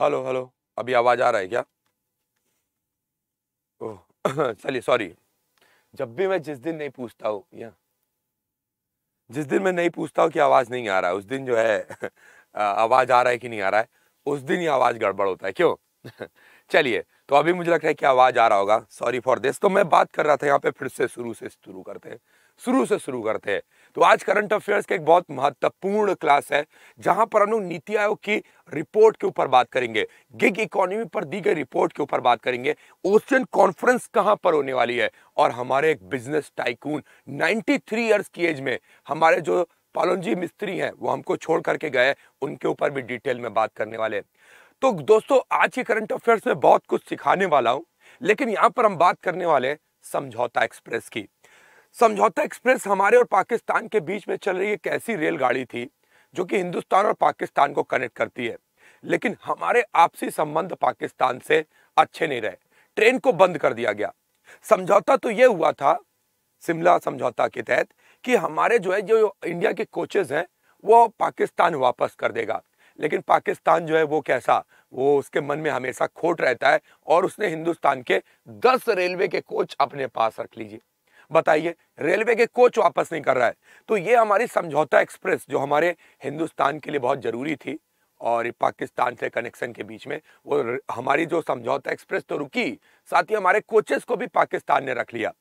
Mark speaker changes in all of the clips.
Speaker 1: Hello hello अभी आवाज़ आ रहा है क्या ओह चलिए सॉरी जब भी मैं जिस दिन नहीं पूछता हूँ या जिस दिन मैं नहीं पूछता हूँ कि आवाज़ नहीं आ रहा है उस दिन जो है आवाज़ आ रहा है कि नहीं आ रहा है उस दिन ही आवाज़ गड़बड़ होता है क्यों चलिए तो अभी मुझे लग रहा है कि आवाज़ आ रहा होगा सॉरी फॉर दिस तो मैं बात कर रहा था यहाँ पे फिर से शुरू से शुरू करते हैं शुरू से शुरू करते हैं तो आज करंट अफेयर्स का एक बहुत महत्वपूर्ण क्लास है जहां पर हम लोग नीति आयोग की रिपोर्ट के ऊपर बात करेंगे गिग इकोनॉमी पर दी गई रिपोर्ट के ऊपर बात करेंगे ओशियन कॉन्फ्रेंस कहां पर होने वाली है और हमारे एक बिजनेस टाइकून 93 थ्री ईयर्स की एज में हमारे जो पालोनजी मिस्त्री हैं वो हमको छोड़ करके गए उनके ऊपर भी डिटेल में बात करने वाले तो दोस्तों आज के करंट अफेयर्स में बहुत कुछ सिखाने वाला हूँ लेकिन यहाँ पर हम बात करने वाले समझौता एक्सप्रेस की समझौता एक्सप्रेस हमारे और पाकिस्तान के बीच में चल रही एक ऐसी रेलगाड़ी थी जो कि हिंदुस्तान और पाकिस्तान को कनेक्ट करती है लेकिन हमारे आपसी संबंध पाकिस्तान से अच्छे नहीं रहे ट्रेन को बंद कर दिया गया समझौता तो यह हुआ था शिमला समझौता के तहत कि हमारे जो है जो इंडिया के कोचेज हैं वो पाकिस्तान वापस कर देगा लेकिन पाकिस्तान जो है वो कैसा वो उसके मन में हमेशा खोट रहता है और उसने हिंदुस्तान के दस रेलवे के कोच अपने पास रख लीजिए बताइए रेलवे के कोच वापस नहीं कर रहा है तो ये हमारी समझौता एक्सप्रेस जो हमारे हिंदुस्तान के लिए बहुत ज़रूरी थी और पाकिस्तान से कनेक्शन के बीच में वो हमारी जो समझौता एक्सप्रेस तो रुकी साथ ही हमारे कोचेस को भी पाकिस्तान ने रख लिया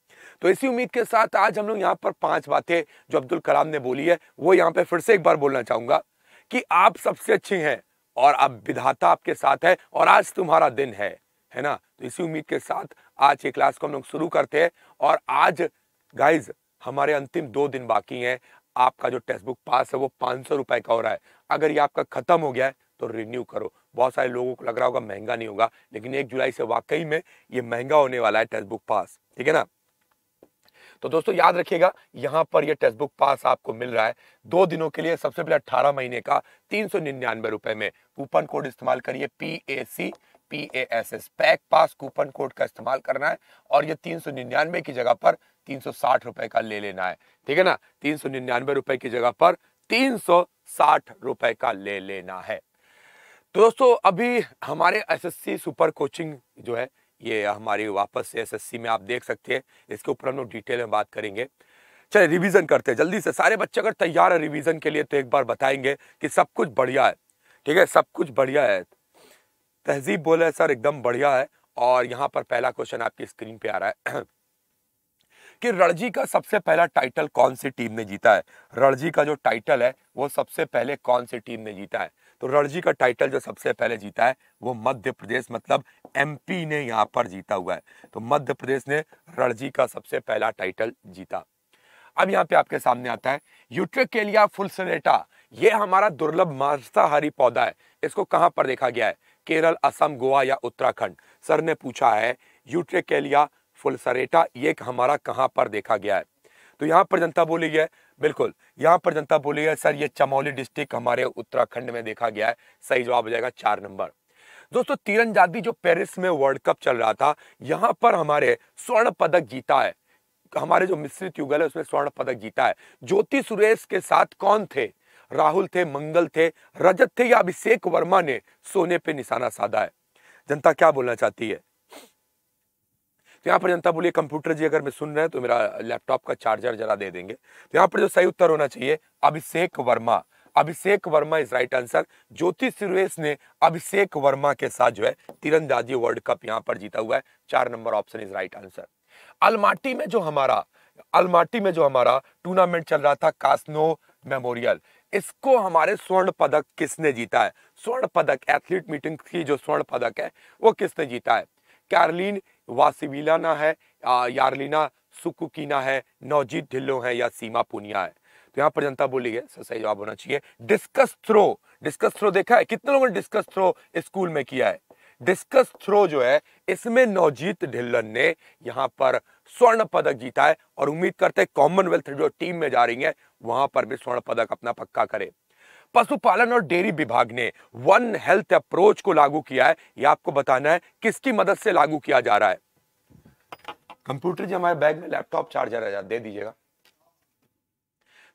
Speaker 1: तो इसी उम्मीद के साथ आज हम लोग यहाँ पर पांच बातें जो अब्दुल कलाम ने बोली है वो यहाँ पे फिर से एक बार बोलना चाहूंगा कि आप सबसे अच्छी हैं और अब विधाता आपके साथ है और आज तुम्हारा दिन है है ना तो इसी उम्मीद के साथ आज ये क्लास को हम लोग शुरू करते हैं और आज गाइज हमारे अंतिम दो दिन बाकी हैं आपका जो टेक्स्ट बुक पास है वो पाँच सौ रुपए का हो रहा है अगर ये आपका ख़त्म हो गया है तो रिन्यू करो बहुत सारे लोगों को लग रहा होगा महंगा नहीं होगा लेकिन एक जुलाई से वाकई में ये महंगा होने वाला है टेक्स्ट बुक पास ठीक है ना तो दोस्तों याद रखिएगा यहाँ पर ये टेक्स्ट बुक पास आपको मिल रहा है दो दिनों के लिए सबसे पहले अट्ठारह महीने का तीन सौ निन्यानवे रुपए में कूपन कोड इस्तेमाल करिए P A C P A S S pack pass coupon code का इस्तेमाल करना है और ये तीन सौ निन्यानवे की जगह पर तीन सौ साठ रुपए का ले लेना है ठीक है ना तीन सौ निन्यानवे रुपए की जगह पर तीन सौ साठ रुपए का ले लेना है तो दोस्तों अभी हमारे एसएससी सुपर कोचिंग जो है ये हमारी वापस से एसएससी में आप देख सकते हैं इसके ऊपर हम लोग डिटेल में बात करेंगे चलिए रिवीजन करते हैं जल्दी से सारे बच्चे अगर तैयार है रिवीजन के लिए तो एक बार बताएंगे कि सब कुछ बढ़िया है ठीक है सब कुछ बढ़िया है तहजीब बोले सर एकदम बढ़िया है और यहाँ पर पहला क्वेश्चन आपकी स्क्रीन पे आ रहा है कि रणजी का सबसे पहला टाइटल कौन सी टीम ने जीता है रणजी का जो टाइटल है वो सबसे पहले कौन सी टीम ने जीता है तो रणजी का टाइटल जो सबसे पहले जीता है वो मध्य प्रदेश मतलब एमपी ने यहाँ पर जीता हुआ है तो मध्य प्रदेश ने रणजी का सबसे पहला टाइटल जीता अब यहाँ पे आपके सामने आता है यूट्रेकेलिया फुलसनेटा ये हमारा दुर्लभ मांसाहारी पौधा है इसको कहाँ पर देखा गया है केरल असम गोवा या उत्तराखंड सर ने पूछा है यूट्रेकेलिया फुलसरेटा ये हमारा कहाँ पर देखा गया है तो यहाँ पर जनता बोली है बिल्कुल यहाँ पर जनता बोली है सर ये चमोली डिस्ट्रिक्ट हमारे उत्तराखंड में देखा गया है सही जवाब हो जाएगा चार नंबर दोस्तों तीरंदाजी जो पेरिस में वर्ल्ड कप चल रहा था यहाँ पर हमारे स्वर्ण पदक जीता है हमारे जो मिश्रित युगल है उसमें स्वर्ण पदक जीता है ज्योति सुरेश के साथ कौन थे राहुल थे मंगल थे रजत थे या अभिषेक वर्मा ने सोने पे निशाना साधा है जनता क्या बोलना चाहती है तो यहाँ पर जनता बोलिए कंप्यूटर जी अगर मैं सुन रहे हैं तो मेरा लैपटॉप का चार्जर जरा दे देंगे तो यहाँ पर जो सही उत्तर होना चाहिए Abhishek Verma Abhishek Verma is right answer Jyoti Suresh ने अभिषेक वर्मा के साथ जो है तीरंदाजी वर्ल्ड कप यहाँ पर जीता हुआ है चार number option is right answer Almaty में जो हमारा अलमाटी में जो हमारा टूर्नामेंट चल रहा था कास्नो मेमोरियल इसको हमारे स्वर्ण पदक किसने जीता है स्वर्ण पदक एथलीट मीटिंग की जो स्वर्ण पदक है वो किसने जीता है कैरलिन वासिविलाना है यारलिना सुकुकीना है नवजीत ढिल्लो है या सीमा पुनिया है तो यहाँ पर जनता बोली है सही जवाब होना चाहिए डिस्कस थ्रो डिस्कस थ्रो देखा है कितने लोगों ने डिस्कस थ्रो स्कूल में किया है डिस्कस थ्रो जो है इसमें नवजीत ढिल्लन ने यहां पर स्वर्ण पदक जीता है और उम्मीद करते हैं कॉमनवेल्थ जो टीम में जा रही है वहां पर भी स्वर्ण पदक अपना पक्का करे पशुपालन और डेयरी विभाग ने वन हेल्थ अप्रोच को लागू किया है यह आपको बताना है किसकी मदद से लागू किया जा रहा है कंप्यूटर जी हमारे बैग में लैपटॉप चार्जर है दे दीजिएगा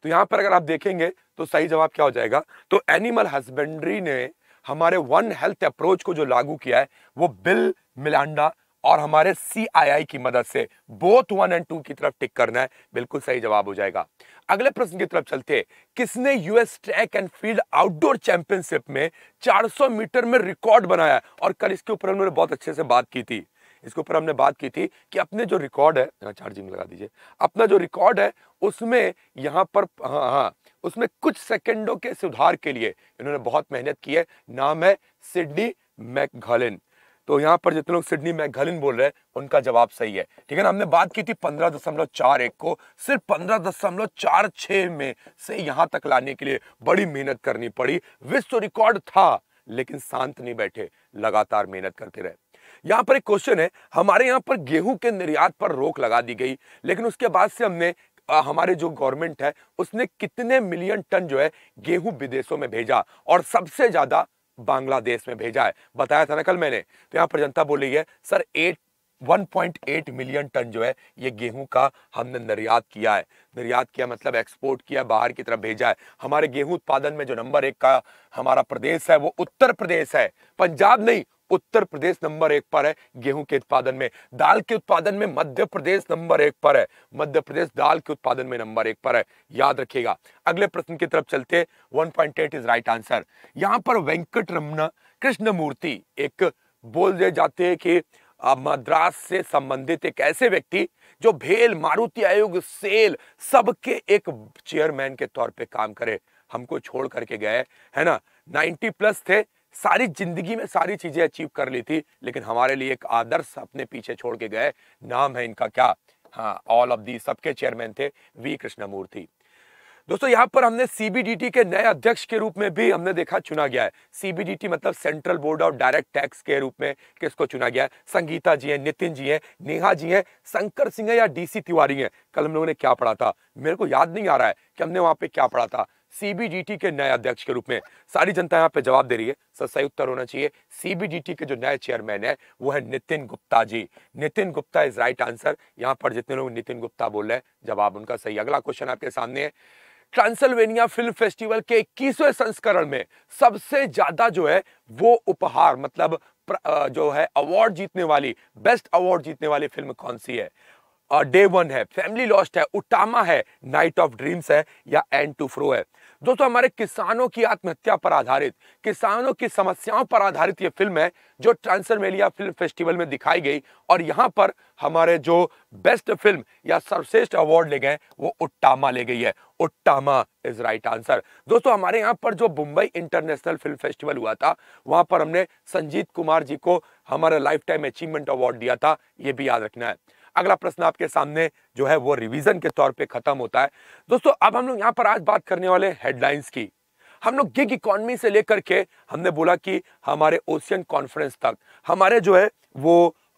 Speaker 1: तो यहां पर अगर आप देखेंगे तो सही जवाब क्या हो जाएगा तो एनिमल हस्बेंड्री ने हमारे वन हेल्थ अप्रोच को जो लागू किया है वो बिल मिलांडा और हमारे सी आई आई की मदद से बोथ वन एंड टू की तरफ टिक करना है बिल्कुल सही जवाब हो जाएगा अगले प्रश्न की तरफ चलते किसने US track and field outdoor championship में 400 मीटर में रिकॉर्ड बनाया और कल इसके ऊपर हमने बहुत अच्छे से बात की थी इसके ऊपर हमने बात की थी कि अपने जो रिकॉर्ड है हाँ, चार्जिंग लगा दीजिए अपना जो रिकॉर्ड है उसमें यहाँ पर हाँ हाँ उसमें कुछ सेकंडों के सुधार के लिए इन्होंने बहुत मेहनत की है नाम है सिडनी मैकघलिन तो यहाँ पर जितने लोग सिडनी मैगलिन बोल रहे हैं उनका जवाब सही है ठीक है ना हमने बात की थी पंद्रह दशमलव चार एक को सिर्फ पंद्रह दशमलव चार छह में से यहाँ तक लाने के लिए बड़ी मेहनत करनी पड़ी विश्व रिकॉर्ड था लेकिन शांत नहीं बैठे लगातार मेहनत करते रहे यहाँ पर एक क्वेश्चन है हमारे यहाँ पर गेहूं के निर्यात पर रोक लगा दी गई लेकिन उसके बाद से हमने आ, हमारे जो गवर्नमेंट है उसने कितने मिलियन टन जो है गेहूं विदेशों में भेजा और सबसे ज्यादा बांग्लादेश में भेजा है बताया था ना कल मैंने तो यहाँ पर जनता बोल रही है सर एट 1.8 मिलियन टन जो है ये गेहूं का हमने निर्यात किया है निर्यात किया मतलब एक्सपोर्ट किया बाहर की तरफ भेजा है हमारे गेहूं उत्पादन में जो नंबर एक का हमारा प्रदेश है वो उत्तर प्रदेश है पंजाब नहीं उत्तर प्रदेश नंबर एक पर है गेहूं के उत्पादन में दाल के उत्पादन में मध्य प्रदेश नंबर एक पर है मध्य प्रदेश दाल के उत्पादन में नंबर एक पर है याद रखिएगा अगले प्रश्न की तरफ चलते one point eight is right answer यहां पर वेंकट रमन कृष्ण मूर्ति एक बोल दिए जाते हैं कि मद्रास से संबंधित एक ऐसे व्यक्ति जो भेल मारुति आयोग सेल सबके एक चेयरमैन के तौर पे काम करे हमको छोड़ करके गए है ना 90 प्लस थे सारी जिंदगी में सारी चीजें अचीव कर ली थी लेकिन हमारे लिए एक आदर्श अपने पीछे छोड़ के गए नाम है इनका क्या हाँ ऑल ऑफ दी सबके चेयरमैन थे वी कृष्णमूर्ति दोस्तों यहाँ पर हमने सीबीडीटी के नए अध्यक्ष के रूप में भी हमने देखा चुना गया है सीबीडीटी मतलब central board of direct tax के रूप में किसको चुना गया है संगीता जी हैं नितिन जी हैं नेहा जी हैं शंकर सिंह है या डीसी तिवारी हैं कल हम लोगों ने क्या पढ़ा था मेरे को याद नहीं आ रहा है कि हमने वहां पे क्या पढ़ा था सीबीडीटी के नए अध्यक्ष के रूप में सारी जनता यहाँ पे जवाब दे रही है सर सही उत्तर होना चाहिए सीबीडीटी के जो नए चेयरमैन है वो है Nitin Gupta ji Nitin Gupta is right answer यहाँ पर जितने लोग नितिन गुप्ता बोल रहे हैं जवाब उनका सही अगला क्वेश्चन आपके सामने है ट्रांसल्वेनिया फिल्म फेस्टिवल के इक्कीसवें संस्करण में सबसे ज्यादा जो है वो उपहार मतलब जो है अवार्ड जीतने वाली बेस्ट अवार्ड जीतने वाली फिल्म कौन सी है डे वन है फैमिली लॉस्ट है उटामा है नाइट ऑफ ड्रीम्स है या एंड टू फ्रो है दोस्तों हमारे किसानों की आत्महत्या पर आधारित किसानों की समस्याओं पर आधारित ये फिल्म है जो ट्रांसरमेलिया फिल्म फेस्टिवल में दिखाई गई और यहाँ पर हमारे जो बेस्ट फिल्म या सर्वश्रेष्ठ अवार्ड ले गए वो उट्टामा ले गई है उट्टामा इज राइट आंसर दोस्तों हमारे यहाँ पर जो मुंबई इंटरनेशनल फिल्म फेस्टिवल हुआ था वहां पर हमने संजीत कुमार जी को हमारा लाइफ टाइम अचीवमेंट अवार्ड दिया था ये भी याद रखना है अगला प्रश्न आपके सामने जो है वो रिवीजन के तौर पे खत्म होता है दोस्तों अब हम लोग यहाँ पर आज बात करने वाले हेडलाइंस की हम लोग गिग इकोनॉमी से लेकर के हमने बोला कि हमारे ओशियन कॉन्फ्रेंस तक हमारे जो है वो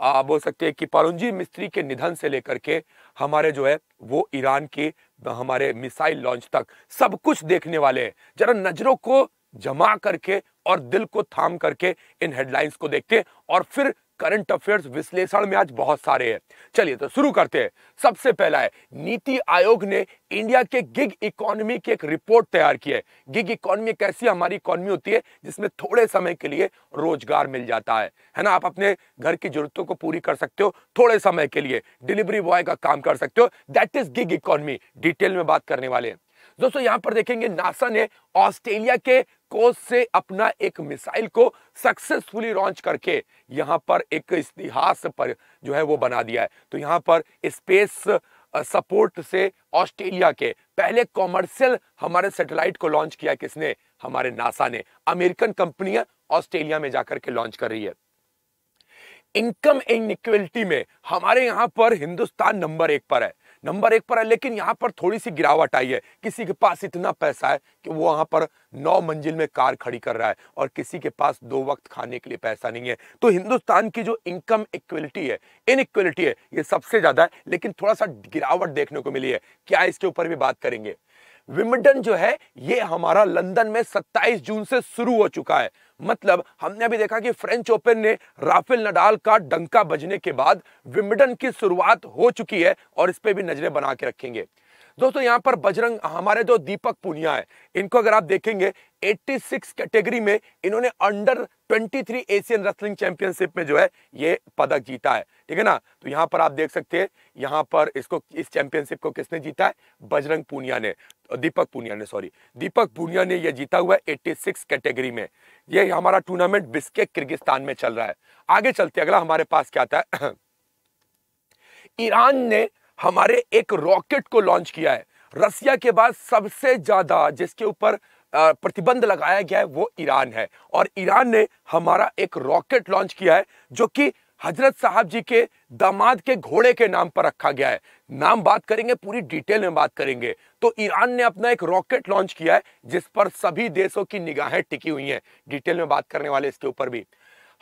Speaker 1: आप बोल सकते हैं कि पारुंजी मिस्त्री के निधन से लेकर के हमारे जो है वो ईरान के हमारे मिसाइल लॉन्च तक सब कुछ देखने वाले जरा नजरों को जमा करके और दिल को थाम करके इन हेडलाइंस को देखते हैं और फिर करंट अफेयर्स विश्लेषण में आज बहुत सारे हैं चलिए तो शुरू करते हैं सबसे पहला है नीति आयोग ने इंडिया के गिग इकोनॉमी की एक रिपोर्ट तैयार की है गिग इकोनॉमी एक ऐसी हमारी इकोनॉमी होती है जिसमें थोड़े समय के लिए रोजगार मिल जाता है है ना आप अपने घर की जरूरतों को पूरी कर सकते हो थोड़े समय के लिए डिलीवरी बॉय का काम कर सकते हो that is gig economy detail में बात करने वाले हैं दोस्तों यहां पर देखेंगे नासा ने ऑस्ट्रेलिया के कोस से अपना एक मिसाइल को सक्सेसफुली लॉन्च करके यहाँ पर एक इतिहास पर जो है वो बना दिया है तो यहाँ पर स्पेस सपोर्ट uh, से ऑस्ट्रेलिया के पहले कॉमर्शियल हमारे सैटेलाइट को लॉन्च किया किसने हमारे नासा ने अमेरिकन कंपनियां ऑस्ट्रेलिया में जाकर के लॉन्च कर रही है इनकम इनक्वलिटी में हमारे यहां पर हिंदुस्तान नंबर एक पर है नंबर एक पर है लेकिन यहाँ पर थोड़ी सी गिरावट आई है किसी के पास इतना पैसा है कि वो वहाँ पर नौ मंजिल में कार खड़ी कर रहा है और किसी के पास दो वक्त खाने के लिए पैसा नहीं है तो हिंदुस्तान की जो इनकम इक्वलिटी है इनइक्वलिटी है ये सबसे ज़्यादा है लेकिन थोड़ा सा गिरावट देखने को मिली है क्या इसके ऊपर भी बात करेंगे विमिटन जो है ये हमारा लंदन में 27 जून से शुरू हो चुका है मतलब हमने अभी देखा कि फ्रेंच ओपन ने राफेल नडाल का डंका बजने के बाद विमिटन की शुरुआत हो चुकी है और इस पर भी नजरें बना के रखेंगे दोस्तों यहाँ पर बजरंग हमारे जो दीपक पुनिया है इनको अगर आप देखेंगे 86 कैटेगरी में इन्होंने अंडर 23 एशियन रेसलिंग चैंपियनशिप में जो है ये पदक जीता है ठीक है ना तो यहाँ पर आप देख सकते हैं यहाँ पर इसको इस चैंपियनशिप को किसने जीता है बजरंग पुनिया ने दीपक पुनिया ने सॉरी दीपक पुनिया ने यह जीता हुआ एट्टी सिक्स कैटेगरी में यह हमारा टूर्नामेंट बिस्के किर्गिस्तान में चल रहा है आगे चलते अगला हमारे पास क्या आता है ईरान ने हमारे एक रॉकेट को लॉन्च किया है रसिया के बाद सबसे ज्यादा जिसके ऊपर प्रतिबंध लगाया गया है वो ईरान है और ईरान ने हमारा एक रॉकेट लॉन्च किया है जो कि हजरत साहब जी के दामाद के घोड़े के नाम पर रखा गया है नाम बात करेंगे पूरी डिटेल में बात करेंगे तो ईरान ने अपना एक रॉकेट लॉन्च किया है जिस पर सभी देशों की निगाहें टिकी हुई हैं डिटेल में बात करने वाले इसके ऊपर भी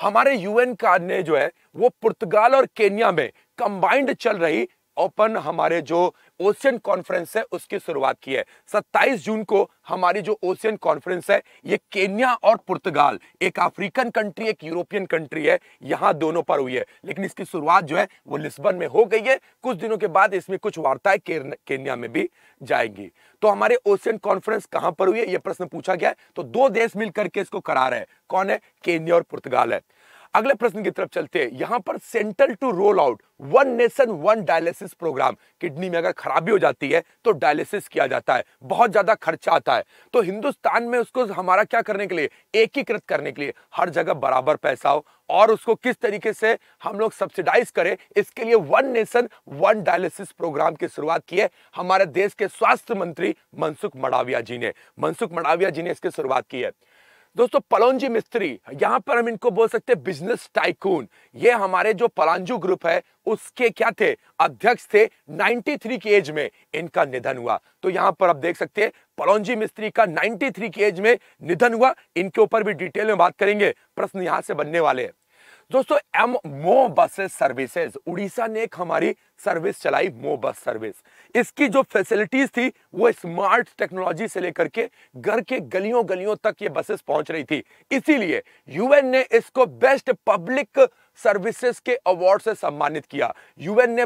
Speaker 1: हमारे यूएन का ने जो है वो पुर्तगाल और केन्या में कंबाइंड चल रही ओपन हमारे जो ओशियन कॉन्फ्रेंस है उसकी शुरुआत की है 27 जून को हमारी जो ओशियन कॉन्फ्रेंस है ये केन्या और पुर्तगाल एक अफ्रीकन कंट्री एक यूरोपियन कंट्री है यहां दोनों पर हुई है लेकिन इसकी शुरुआत जो है वो लिस्बन में हो गई है कुछ दिनों के बाद इसमें कुछ वार्ताएं केन्या में भी जाएंगी तो हमारे ओशियन कॉन्फ्रेंस कहां पर हुई है यह प्रश्न पूछा गया है तो दो देश मिलकर के इसको करा रहे हैं कौन है केन्या और पुर्तगाल है अगले प्रश्न की तरफ चलते हैं यहां पर central to roll out one nation one dialysis programme kidney में अगर खराबी हो जाती है तो डायलिसिस किया जाता है बहुत ज्यादा खर्चा आता है तो हिंदुस्तान में उसको हमारा क्या करने के लिए एकीकृत करने के लिए हर जगह बराबर पैसा हो और उसको किस तरीके से हम लोग सब्सिडाइज करें इसके लिए one nation one dialysis programme की शुरुआत की है हमारे देश के स्वास्थ्य मंत्री मनसुख मडाविया जी ने मनसुख मडाविया जी ने इसकी शुरुआत की है दोस्तों पलोंजी मिस्त्री यहाँ पर हम इनको बोल सकते हैं बिजनेस टाइकून ये हमारे जो पलांजू ग्रुप है उसके क्या थे अध्यक्ष थे 93 की एज में इनका निधन हुआ तो यहाँ पर आप देख सकते हैं पलोंजी मिस्त्री का 93 की एज में निधन हुआ इनके ऊपर भी डिटेल में बात करेंगे प्रश्न यहाँ से बनने वाले हैं दोस्तों एम मो बसेस सर्विसेज उड़ीसा ने एक हमारी सर्विस चलाई मो बस सर्विस इसकी जो फैसिलिटीज थी वो स्मार्ट टेक्नोलॉजी से लेकर के घर के गलियों गलियों तक ये बसेस पहुंच रही थी इसीलिए यूएन ने इसको बेस्ट पब्लिक सर्विसेज के अवार्ड से सम्मानित किया यूएन ने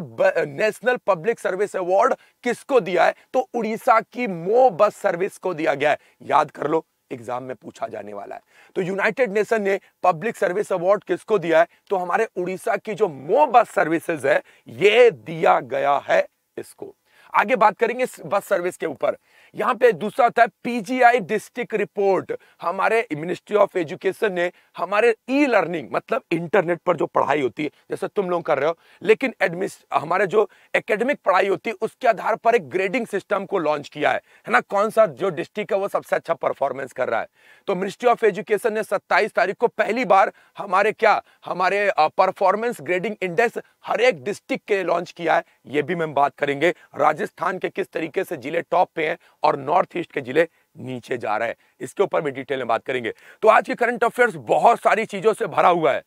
Speaker 1: नेशनल पब्लिक सर्विस अवार्ड किसको दिया है तो उड़ीसा की मो बस सर्विस को दिया गया है याद कर लो एग्जाम में पूछा जाने वाला है तो यूनाइटेड नेशन ने पब्लिक सर्विस अवार्ड किसको दिया है तो हमारे उड़ीसा की जो मो बस सर्विसेज है ये दिया गया है इसको आगे बात करेंगे बस सर्विस के ऊपर यहाँ पे दूसरा था पीजीआई डिस्ट्रिक्ट रिपोर्ट हमारे मिनिस्ट्री ऑफ एजुकेशन ने हमारे ई लर्निंग मतलब इंटरनेट पर जो पढ़ाई होती है जैसे तुम लोग कर रहे हो लेकिन एडमिस हमारे जो एकेडमिक पढ़ाई होती है उसके आधार पर एक ग्रेडिंग सिस्टम को लॉन्च किया है है ना कौन सा जो डिस्ट्रिक्ट है वो सबसे अच्छा परफॉर्मेंस कर रहा है तो मिनिस्ट्री ऑफ एजुकेशन ने सत्ताईस तारीख को पहली बार हमारे क्या हमारे परफॉर्मेंस ग्रेडिंग इंडेक्स हर एक डिस्ट्रिक्ट के लॉन्च किया है ये भी मैं बात करेंगे राजस्थान के किस तरीके से जिले टॉप पे हैं और नॉर्थ ईस्ट के जिले नीचे जा रहे हैं इसके ऊपर भी डिटेल में बात करेंगे तो आज की करंट अफेयर्स बहुत सारी चीज़ों से भरा हुआ है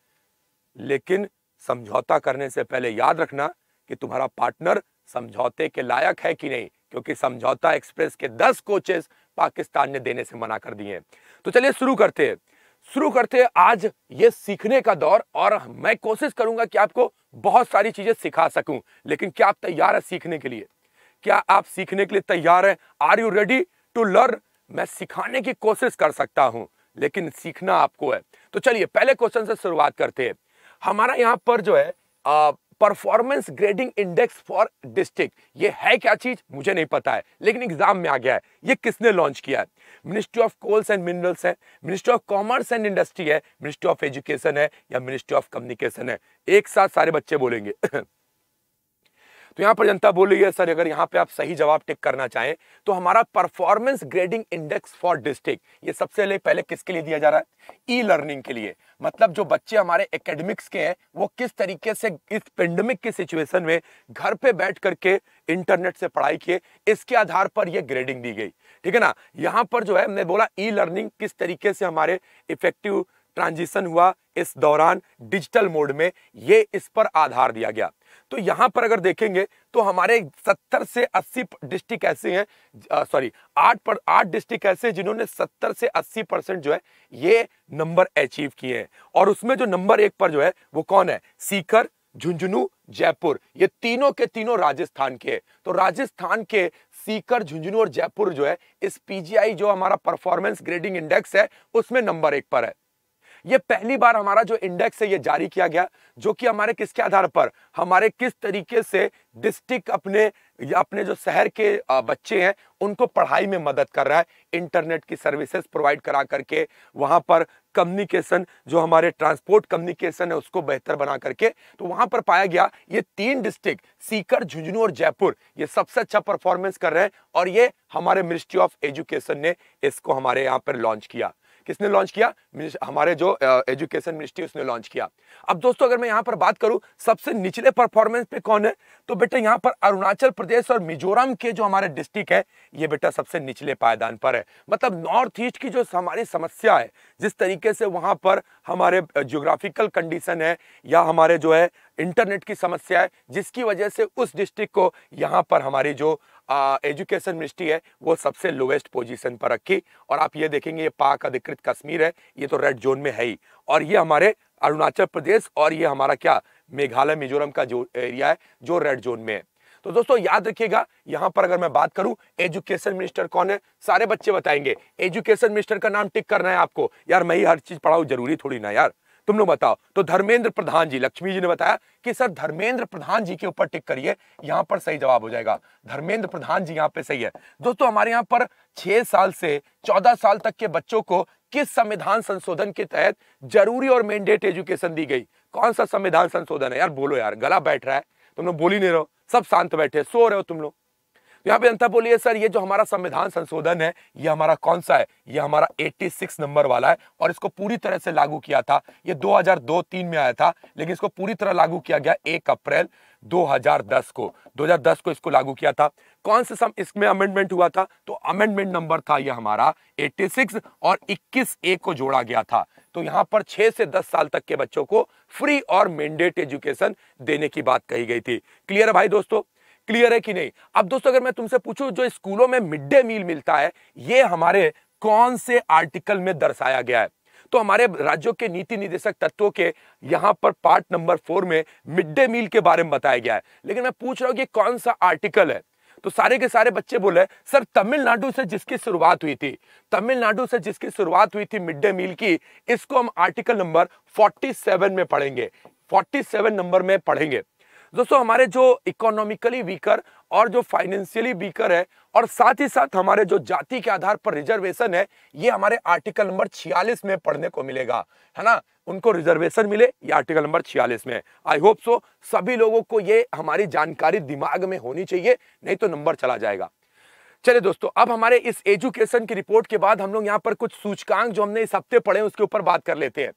Speaker 1: लेकिन समझौता करने से पहले याद रखना कि तुम्हारा पार्टनर समझौते के लायक है कि नहीं क्योंकि समझौता एक्सप्रेस के दस कोचेस पाकिस्तान ने देने से मना कर दिए हैं तो चलिए शुरू करते हैं शुरू करते हैं आज ये सीखने का दौर और मैं कोशिश करूंगा कि आपको बहुत सारी चीजें सिखा सकूं लेकिन क्या आप तैयार है सीखने के लिए क्या आप सीखने के लिए तैयार हैं are you ready to learn मैं सिखाने की कोशिश कर सकता हूं लेकिन सीखना आपको है तो चलिए पहले क्वेश्चन से शुरुआत करते हैं हमारा यहाँ पर जो है performance grading index for district ये है क्या चीज मुझे नहीं पता है लेकिन एग्जाम में आ गया है ये किसने लॉन्च किया है ministry of coals and minerals है ministry of commerce and industry है मिनिस्ट्री ऑफ एजुकेशन है या मिनिस्ट्री ऑफ कम्युनिकेशन है एक साथ सारे बच्चे बोलेंगे तो यहाँ पर जनता बोली है सर अगर यहाँ पे आप सही जवाब टिक करना चाहें तो हमारा performance grading index for district ये सबसे पहले किसके लिए दिया जा रहा है ई लर्निंग के लिए मतलब जो बच्चे हमारे एकेडमिक्स के हैं वो किस तरीके से इस पेंडेमिक के सिचुएशन में घर पे बैठ करके इंटरनेट से पढ़ाई किए इसके आधार पर ये ग्रेडिंग दी गई ठीक है ना यहाँ पर जो है हमने बोला ई लर्निंग किस तरीके से हमारे इफेक्टिव ट्रांजिशन हुआ इस दौरान डिजिटल मोड में ये इस पर आधार दिया गया तो यहां पर अगर देखेंगे तो हमारे 70 से 80 डिस्ट्रिक्ट ऐसे हैं सॉरी आठ पर आठ डिस्ट्रिक्ट ऐसे हैं जिन्होंने 70 से 80 परसेंट जो है ये नंबर अचीव किए हैं और उसमें जो नंबर एक पर जो है वो कौन है सीकर झुंझुनू जयपुर ये तीनों के तीनों राजस्थान के तो राजस्थान के सीकर झुंझुनू और जयपुर जो है इस पीजीआई जो हमारा परफॉर्मेंस ग्रेडिंग इंडेक्स है उसमें नंबर एक पर है ये पहली बार हमारा जो इंडेक्स है ये जारी किया गया जो कि हमारे किसके आधार पर हमारे किस तरीके से डिस्ट्रिक्ट अपने अपने जो शहर के बच्चे हैं उनको पढ़ाई में मदद कर रहा है इंटरनेट की सर्विसेज प्रोवाइड करा करके वहाँ पर कम्युनिकेशन जो हमारे ट्रांसपोर्ट कम्युनिकेशन है उसको बेहतर बना करके तो वहाँ पर पाया गया ये तीन डिस्ट्रिक्ट सीकर झुंझुनू और जयपुर ये सबसे अच्छा परफॉर्मेंस कर रहे हैं और ये हमारे मिनिस्ट्री ऑफ एजुकेशन ने इसको हमारे यहाँ पर लॉन्च किया किसने लॉन्च किया हमारे जो एजुकेशन मिनिस्ट्री उसने लॉन्च किया अब दोस्तों अगर मैं यहाँ पर बात करूँ सबसे निचले परफॉर्मेंस पे कौन है तो बेटा यहाँ पर अरुणाचल प्रदेश और मिजोरम के जो हमारे डिस्ट्रिक्ट है ये बेटा सबसे निचले पायदान पर है मतलब नॉर्थ ईस्ट की जो हमारी समस्या है जिस तरीके से वहाँ पर हमारे जियोग्राफिकल कंडीशन है या हमारे जो है इंटरनेट की समस्या है जिसकी वजह से उस डिस्ट्रिक्ट को यहाँ पर हमारी जो एजुकेशन मिनिस्ट्री है वो सबसे लोएस्ट पोजीशन पर रखी और आप ये देखेंगे ये पाक अधिकृत कश्मीर है ये तो रेड जोन में है ही और ये हमारे अरुणाचल प्रदेश और ये हमारा क्या मेघालय मिजोरम का जो एरिया है जो रेड जोन में है तो दोस्तों याद रखिएगा यहाँ पर अगर मैं बात करूं एजुकेशन मिनिस्टर कौन है सारे बच्चे बताएंगे एजुकेशन मिनिस्टर का नाम टिक करना है आपको यार मैं ही हर चीज पढ़ाऊ जरूरी थोड़ी ना यार तुम लोग बताओ तो धर्मेंद्र प्रधान जी लक्ष्मी जी ने बताया कि सर धर्मेंद्र प्रधान जी के ऊपर टिक करिए यहाँ पर सही जवाब हो जाएगा धर्मेंद्र प्रधान जी यहाँ पे सही है दोस्तों हमारे यहाँ पर छह साल से चौदह साल तक के बच्चों को किस संविधान संशोधन के तहत जरूरी और मैंडेट एजुकेशन दी गई कौन सा संविधान संशोधन है यार बोलो यार गला बैठ रहा है तुम लोग बोली नहीं रहो सब शांत बैठे सो रहे हो तुम लोग यहाँ पे जनता बोलिए सर ये जो हमारा संविधान संशोधन है ये हमारा कौन सा है ये हमारा 86 नंबर वाला है और इसको पूरी तरह से लागू किया था ये 2002-3 में आया था लेकिन इसको पूरी तरह लागू किया गया 1 अप्रैल 2010 को 2010 को इसको लागू किया था कौन से सम इसमें अमेंडमेंट हुआ था तो अमेंडमेंट नंबर था ये हमारा 86 और 21 ए को जोड़ा गया था तो यहाँ पर 6 से 10 साल तक के बच्चों को फ्री और मैंडेट एजुकेशन देने की बात कही गई थी क्लियर है भाई दोस्तों क्लियर है कि नहीं अब दोस्तों अगर मैं तुमसे पूछूं जो स्कूलों में मिड डे मील मिलता है ये हमारे कौन से आर्टिकल में दर्शाया गया है तो हमारे राज्यों के नीति निदेशक तत्वों के यहां पर पार्ट नंबर फोर में मिड डे मील के बारे में बताया गया है लेकिन मैं पूछ रहा हूं कि कौन सा आर्टिकल है तो सारे के सारे बच्चे बोले सर तमिलनाडु से जिसकी शुरुआत हुई थी तमिलनाडु से जिसकी शुरुआत हुई थी मिड डे मील की इसको हम आर्टिकल नंबर 47 में पढ़ेंगे 47 नंबर में पढ़ेंगे दोस्तों हमारे जो इकोनॉमिकली वीकर और जो फाइनेंशियली वीकर है और साथ ही साथ हमारे जो जाति के आधार पर रिजर्वेशन है ये हमारे आर्टिकल नंबर 46 में पढ़ने को मिलेगा है ना उनको रिजर्वेशन मिले ये आर्टिकल नंबर छियालीस में आई होप सो सभी लोगों को ये हमारी जानकारी दिमाग में होनी चाहिए नहीं तो नंबर चला जाएगा चलिए दोस्तों अब हमारे इस एजुकेशन की रिपोर्ट के बाद हम लोग यहाँ पर कुछ सूचकांक जो हमने इस हफ्ते पढ़े उसके ऊपर बात कर लेते हैं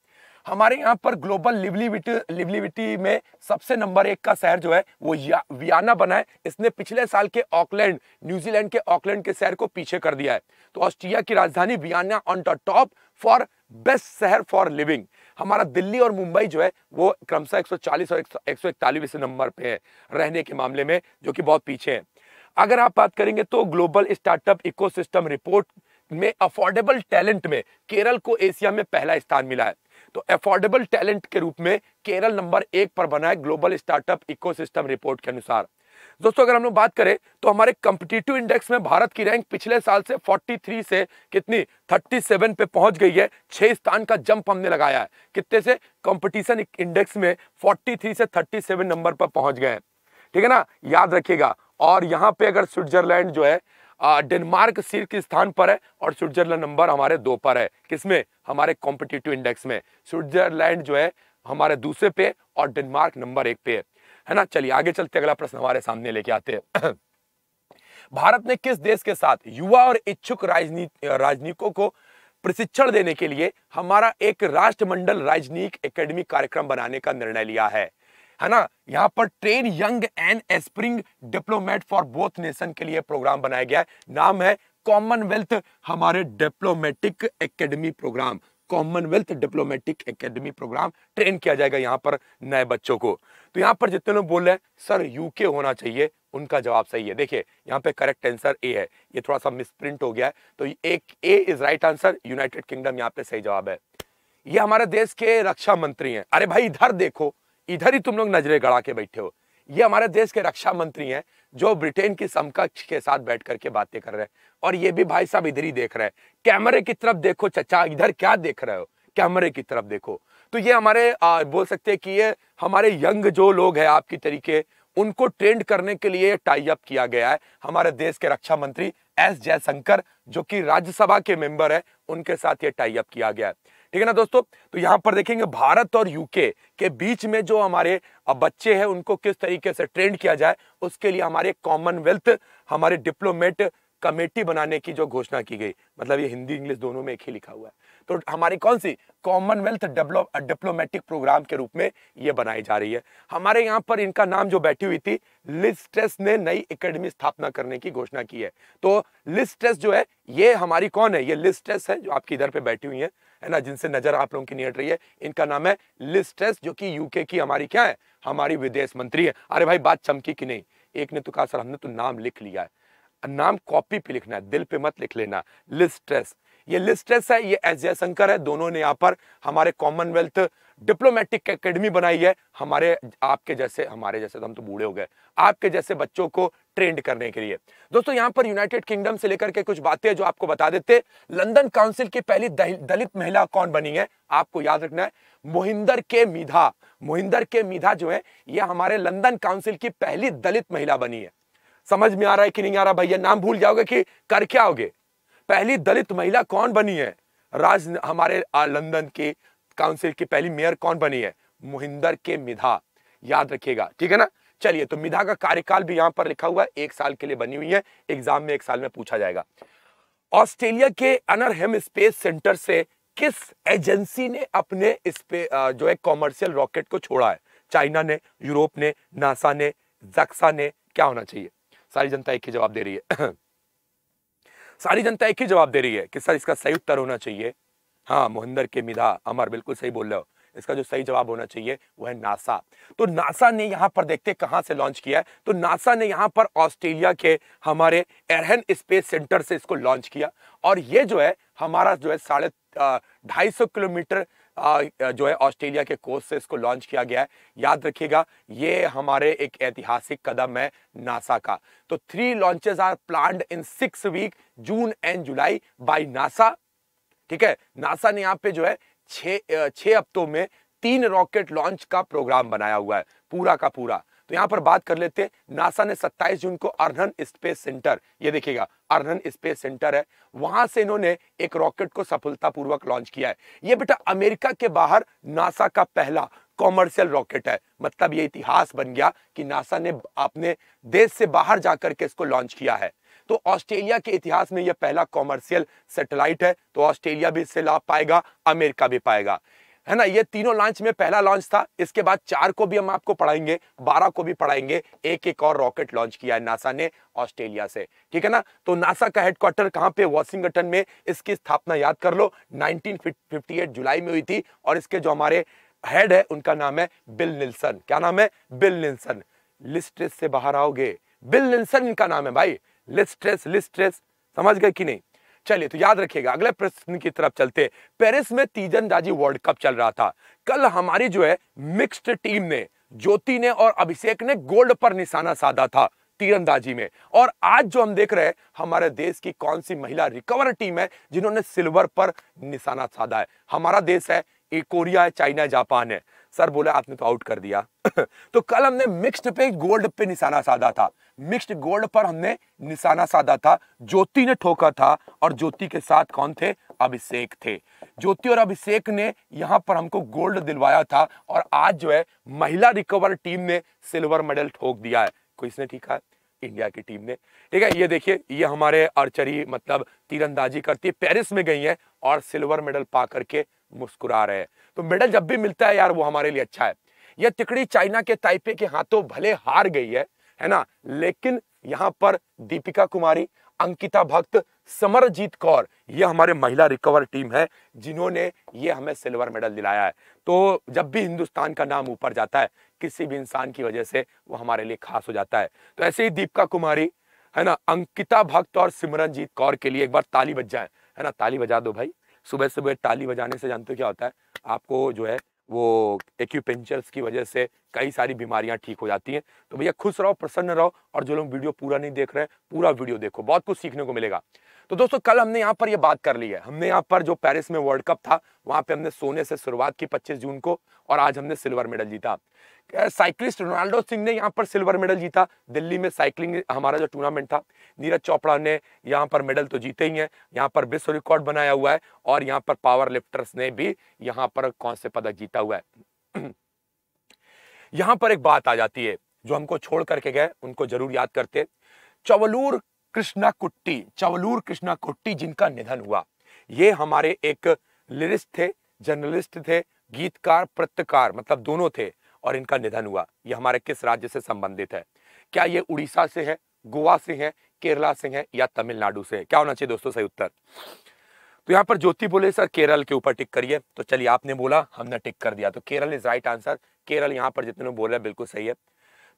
Speaker 1: हमारे यहाँ पर ग्लोबल लिवलीविटी लिवलीविटी में सबसे नंबर एक का शहर जो है वो वियाना बना है इसने पिछले साल के ऑकलैंड न्यूजीलैंड के ऑकलैंड के शहर को पीछे कर दिया है तो ऑस्ट्रिया की राजधानी Vienna on the top for best शहर फॉर लिविंग हमारा दिल्ली और मुंबई जो है वो क्रमशः 140 और एक सौ नंबर पे है रहने के मामले में जो कि बहुत पीछे है अगर आप बात करेंगे तो ग्लोबल स्टार्टअप इकोसिस्टम रिपोर्ट में अफोर्डेबल टैलेंट में केरल को एशिया में पहला स्थान मिला है तो अफोर्डेबल टैलेंट के रूप में केरल नंबर एक पर बना है ग्लोबल स्टार्टअप इकोसिस्टम रिपोर्ट के अनुसार दोस्तों अगर हम लोग बात करें तो हमारे कंपिटेटिव इंडेक्स में भारत की रैंक पिछले साल से 43 से कितनी 37 पे पहुंच गई है छह स्थान का जंप हमने लगाया है कितने से कंपटीशन इंडेक्स में 43 से 37 नंबर पर पहुंच गए हैं ठीक है ना याद रखिएगा और यहां पे अगर स्विट्जरलैंड जो है डेनमार्क सिर के स्थान पर है और स्विट्जरलैंड नंबर हमारे दो पर है किसमें हमारे कॉम्पिटिटिव इंडेक्स में स्विट्जरलैंड जो है हमारे दूसरे पे और डेनमार्क नंबर एक पे है ना चलिए आगे चलते अगला प्रश्न हमारे सामने लेके आते हैं भारत ने किस देश के साथ युवा और इच्छुक राजनीतिकों को प्रशिक्षण देने के लिए हमारा एक राष्ट्रमंडल राजनीतिक एकेडमी कार्यक्रम बनाने का निर्णय लिया है है ना यहाँ पर train young and aspiring diplomat for both nation के लिए प्रोग्राम बनाया गया है नाम है कॉमनवेल्थ हमारे diplomatic academy programme Commonwealth diplomatic academy programme train किया जाएगा यहाँ पर नए बच्चों को तो यहाँ पर जितने लोग बोल रहे हैं सर यूके होना चाहिए उनका जवाब सही है देखिए यहाँ पे करेक्ट आंसर ए है ये थोड़ा सा मिसप्रिंट हो गया है तो एक A is right answer United Kingdom यहाँ पे सही जवाब है ये हमारे देश के रक्षा मंत्री हैं अरे भाई इधर देखो इधर ही तुम लोग नजरे गड़ा के बैठे हो ये हमारे देश के रक्षा मंत्री हैं जो ब्रिटेन की समकक्ष के साथ बैठ करके बातें कर रहे हैं और ये भी भाई साहब इधर ही देख रहे हैं कैमरे की तरफ देखो चचा इधर क्या देख रहे हो कैमरे की तरफ देखो तो ये हमारे आ, बोल सकते हैं कि ये हमारे यंग जो लोग हैं आपकी तरीके उनको ट्रेंड करने के लिए टाई अप किया गया है हमारे देश के रक्षा मंत्री एस जयशंकर जो कि राज्यसभा के मेंबर है उनके साथ ये टाई अप किया गया है ठीक है ना दोस्तों तो यहाँ पर देखेंगे भारत और यूके के बीच में जो हमारे बच्चे हैं उनको किस तरीके से ट्रेंड किया जाए उसके लिए हमारे कॉमनवेल्थ हमारे डिप्लोमेट कमेटी बनाने की जो घोषणा की गई मतलब ये हिंदी इंग्लिश दोनों में एक ही लिखा हुआ है तो हमारी कौन सी कॉमनवेल्थ डेवलप डिप्लोमेटिक प्रोग्राम के रूप में ये बनाई जा रही है हमारे यहाँ पर इनका नाम जो बैठी हुई थी लिस्टेस ने नई एकेडमी स्थापना करने की घोषणा की है तो लिस्टेस जो है ये हमारी कौन है ये लिस्टेस है जो आपकी इधर पे बैठी हुई है है ना जिनसे नजर आप लोगों की नियट रही है इनका नाम है लिस्टेस जो कि यूके की हमारी क्या है हमारी विदेश मंत्री है अरे भाई बात चमकी की नहीं एक ने तो कहा सर हमने तो नाम लिख लिया है नाम कॉपी पे लिखना है दिल पे मत लिख लेना लिस्टेस ये लिस्टेस है ये एस जयशंकर है दोनों ने यहाँ पर हमारे कॉमनवेल्थ डिप्लोमेटिक एकेडमी बनाई है हमारे आपके जैसे हमारे जैसे तो हम तो बूढ़े हो गए आपके जैसे बच्चों को ट्रेंड करने के लिए दोस्तों यहाँ पर यूनाइटेड किंगडम से लेकर के कुछ बातें जो आपको बता देते लंदन काउंसिल की पहली दलित महिला कौन बनी है आपको याद रखना है मोहिंदर के मीधा मोहिंदर के मीधा जो है ये हमारे लंदन काउंसिल की पहली दलित महिला बनी है समझ में आ रहा है कि नहीं आ रहा भैया नाम भूल जाओगे कि कर क्या होगे पहली दलित महिला कौन बनी है राज हमारे लंदन के काउंसिल की पहली मेयर कौन बनी है मोहिंदर के मिधा याद रखिएगा ठीक है ना चलिए तो मिधा का कार्यकाल भी यहां पर लिखा हुआ है एक साल के लिए बनी हुई है एग्जाम में एक साल में पूछा जाएगा ऑस्ट्रेलिया के अनरहेम स्पेस सेंटर से किस एजेंसी ने अपने जो है कॉमर्शियल रॉकेट को छोड़ा है चाइना ने यूरोप ने नासा ने जक्सा ने क्या होना चाहिए सारी जनता एक ही जवाब दे रही है सारी जनता एक ही जवाब दे रही है कि सर इसका सही उत्तर होना चाहिए हाँ मोहिंदर के मिधा अमर बिल्कुल सही बोल रहे हो इसका जो सही जवाब होना चाहिए वो है नासा तो नासा ने यहाँ पर देखते कहाँ से लॉन्च किया है तो नासा ने यहाँ पर ऑस्ट्रेलिया के हमारे एरहन स्पेस सेंटर से इसको लॉन्च किया और ये जो है हमारा जो है साढ़े ढाई सौ किलोमीटर जो है ऑस्ट्रेलिया के कोच से इसको लॉन्च किया गया है याद रखिएगा ये हमारे एक ऐतिहासिक कदम है नासा का तो three launches are plan in six week June and July by NASA ठीक है नासा ने यहाँ पे जो है छे छः हफ्तों में तीन रॉकेट लॉन्च का प्रोग्राम बनाया हुआ है पूरा का पूरा तो यहाँ पर बात कर लेते नासा ने 27 जून को अर्नन स्पेस सेंटर ये देखिएगा अर्नन स्पेस सेंटर है वहां से इन्होंने एक रॉकेट को सफलतापूर्वक लॉन्च किया है ये बेटा अमेरिका के बाहर नासा का पहला कॉमर्शियल रॉकेट है मतलब ये इतिहास बन गया कि नासा ने अपने देश से बाहर जाकर के इसको लॉन्च किया है तो ऑस्ट्रेलिया के इतिहास में यह पहला कॉमर्शियल सैटेलाइट है तो ऑस्ट्रेलिया भी इससे लाभ पाएगा अमेरिका भी पाएगा है ना ये तीनों लॉन्च में पहला लॉन्च था इसके बाद चार को भी हम आपको पढ़ाएंगे बारह को भी पढ़ाएंगे एक एक और रॉकेट लॉन्च किया है नासा ने ऑस्ट्रेलिया से ठीक है ना तो नासा का हेडक्वार्टर कहाँ पे वॉशिंगटन में इसकी स्थापना याद कर लो नाइनटीन जुलाई में हुई थी और इसके जो हमारे हेड है उनका नाम है बिल निल्सन क्या नाम है बिल निल्सन लिस्ट्रेस से बाहर आओगे बिल निल्सन इनका नाम है भाई लिस्ट्रेस लिस्ट्रेस समझ गए कि नहीं चलिए तो याद रखिएगा अगले प्रश्न की तरफ चलते पेरिस में तीजनदाजी वर्ल्ड कप चल रहा था कल हमारी जो है मिक्स्ड टीम ने ज्योति ने और अभिषेक ने गोल्ड पर निशाना साधा था तीरंदाजी में और आज जो हम देख रहे हैं हमारे देश की कौन सी महिला रिकवर टीम है जिन्होंने सिल्वर पर निशाना साधा है हमारा देश है कोरिया है चाइना जापान है सर बोले आपने तो आउट कर दिया तो कल हमने मिक्स्ड पे गोल्ड पे निशाना साधा था मिक्स्ड गोल्ड पर हमने निशाना साधा था ज्योति ने ठोका था और ज्योति के साथ कौन थे अभिषेक थे ज्योति और अभिषेक ने यहाँ पर हमको गोल्ड दिलवाया था और आज जो है महिला रिकवर टीम ने सिल्वर मेडल ठोक दिया है कोई इसने ठीक है इंडिया की टीम ने ठीक है ये देखिए ये हमारे आर्चरी मतलब तीरंदाजी करती है पेरिस में गई है और सिल्वर मेडल पा करके मुस्कुरा रहे हैं तो मेडल जब भी मिलता है यार वो हमारे लिए अच्छा है यह तिकड़ी चाइना के ताइपे के हाथों भले हार गई है है ना लेकिन यहाँ पर दीपिका कुमारी अंकिता भक्त समरजीत कौर ये हमारे महिला रिकवर टीम है जिन्होंने ये हमें सिल्वर मेडल दिलाया है तो जब भी हिंदुस्तान का नाम ऊपर जाता है किसी भी इंसान की वजह से वो हमारे लिए खास हो जाता है तो ऐसे ही दीपिका कुमारी है ना अंकिता भक्त और सिमरनजीत कौर के लिए एक बार ताली बज जाए है ना ताली बजा दो भाई सुबह सुबह ताली बजाने से जानते हो क्या होता है आपको जो है वो एक्यूपेंचर्स की वजह से कई सारी बीमारियां ठीक हो जाती हैं तो भैया खुश रहो प्रसन्न रहो और जो लोग वीडियो पूरा नहीं देख रहे पूरा वीडियो देखो बहुत कुछ सीखने को मिलेगा तो दोस्तों कल हमने यहाँ पर ये बात कर ली है हमने यहाँ पर जो पेरिस में वर्ल्ड कप था वहाँ पे हमने सोने से शुरुआत की पच्चीस जून को और आज हमने सिल्वर मेडल जीता साइक्लिस्ट रोनाल्डो सिंह ने यहाँ पर सिल्वर मेडल जीता दिल्ली में साइकिलिंग हमारा जो टूर्नामेंट था नीरज चोपड़ा ने यहाँ पर मेडल तो जीते ही हैं यहाँ पर विश्व रिकॉर्ड बनाया हुआ है और यहाँ पर पावर लिफ्टर्स ने भी यहाँ पर कौन से पदक जीता हुआ है यहाँ पर एक बात आ जाती है जो हमको छोड़ करके गए उनको जरूर याद करते चवलूर कृष्णा कुट्टी चवलूर कृष्णा कुट्टी जिनका निधन हुआ ये हमारे एक लिरिस्ट थे जर्नलिस्ट थे गीतकार पत्रकार मतलब दोनों थे और इनका निधन हुआ ये हमारे किस राज्य से संबंधित है क्या ये उड़ीसा से है गोवा से है केरला से है या तमिलनाडु से है क्या होना चाहिए दोस्तों सही उत्तर तो यहाँ पर ज्योति बोले सर केरल के ऊपर टिक करिए तो चलिए आपने बोला हमने टिक कर दिया तो Kerala is right answer Kerala यहाँ पर जितने बोले बिल्कुल सही है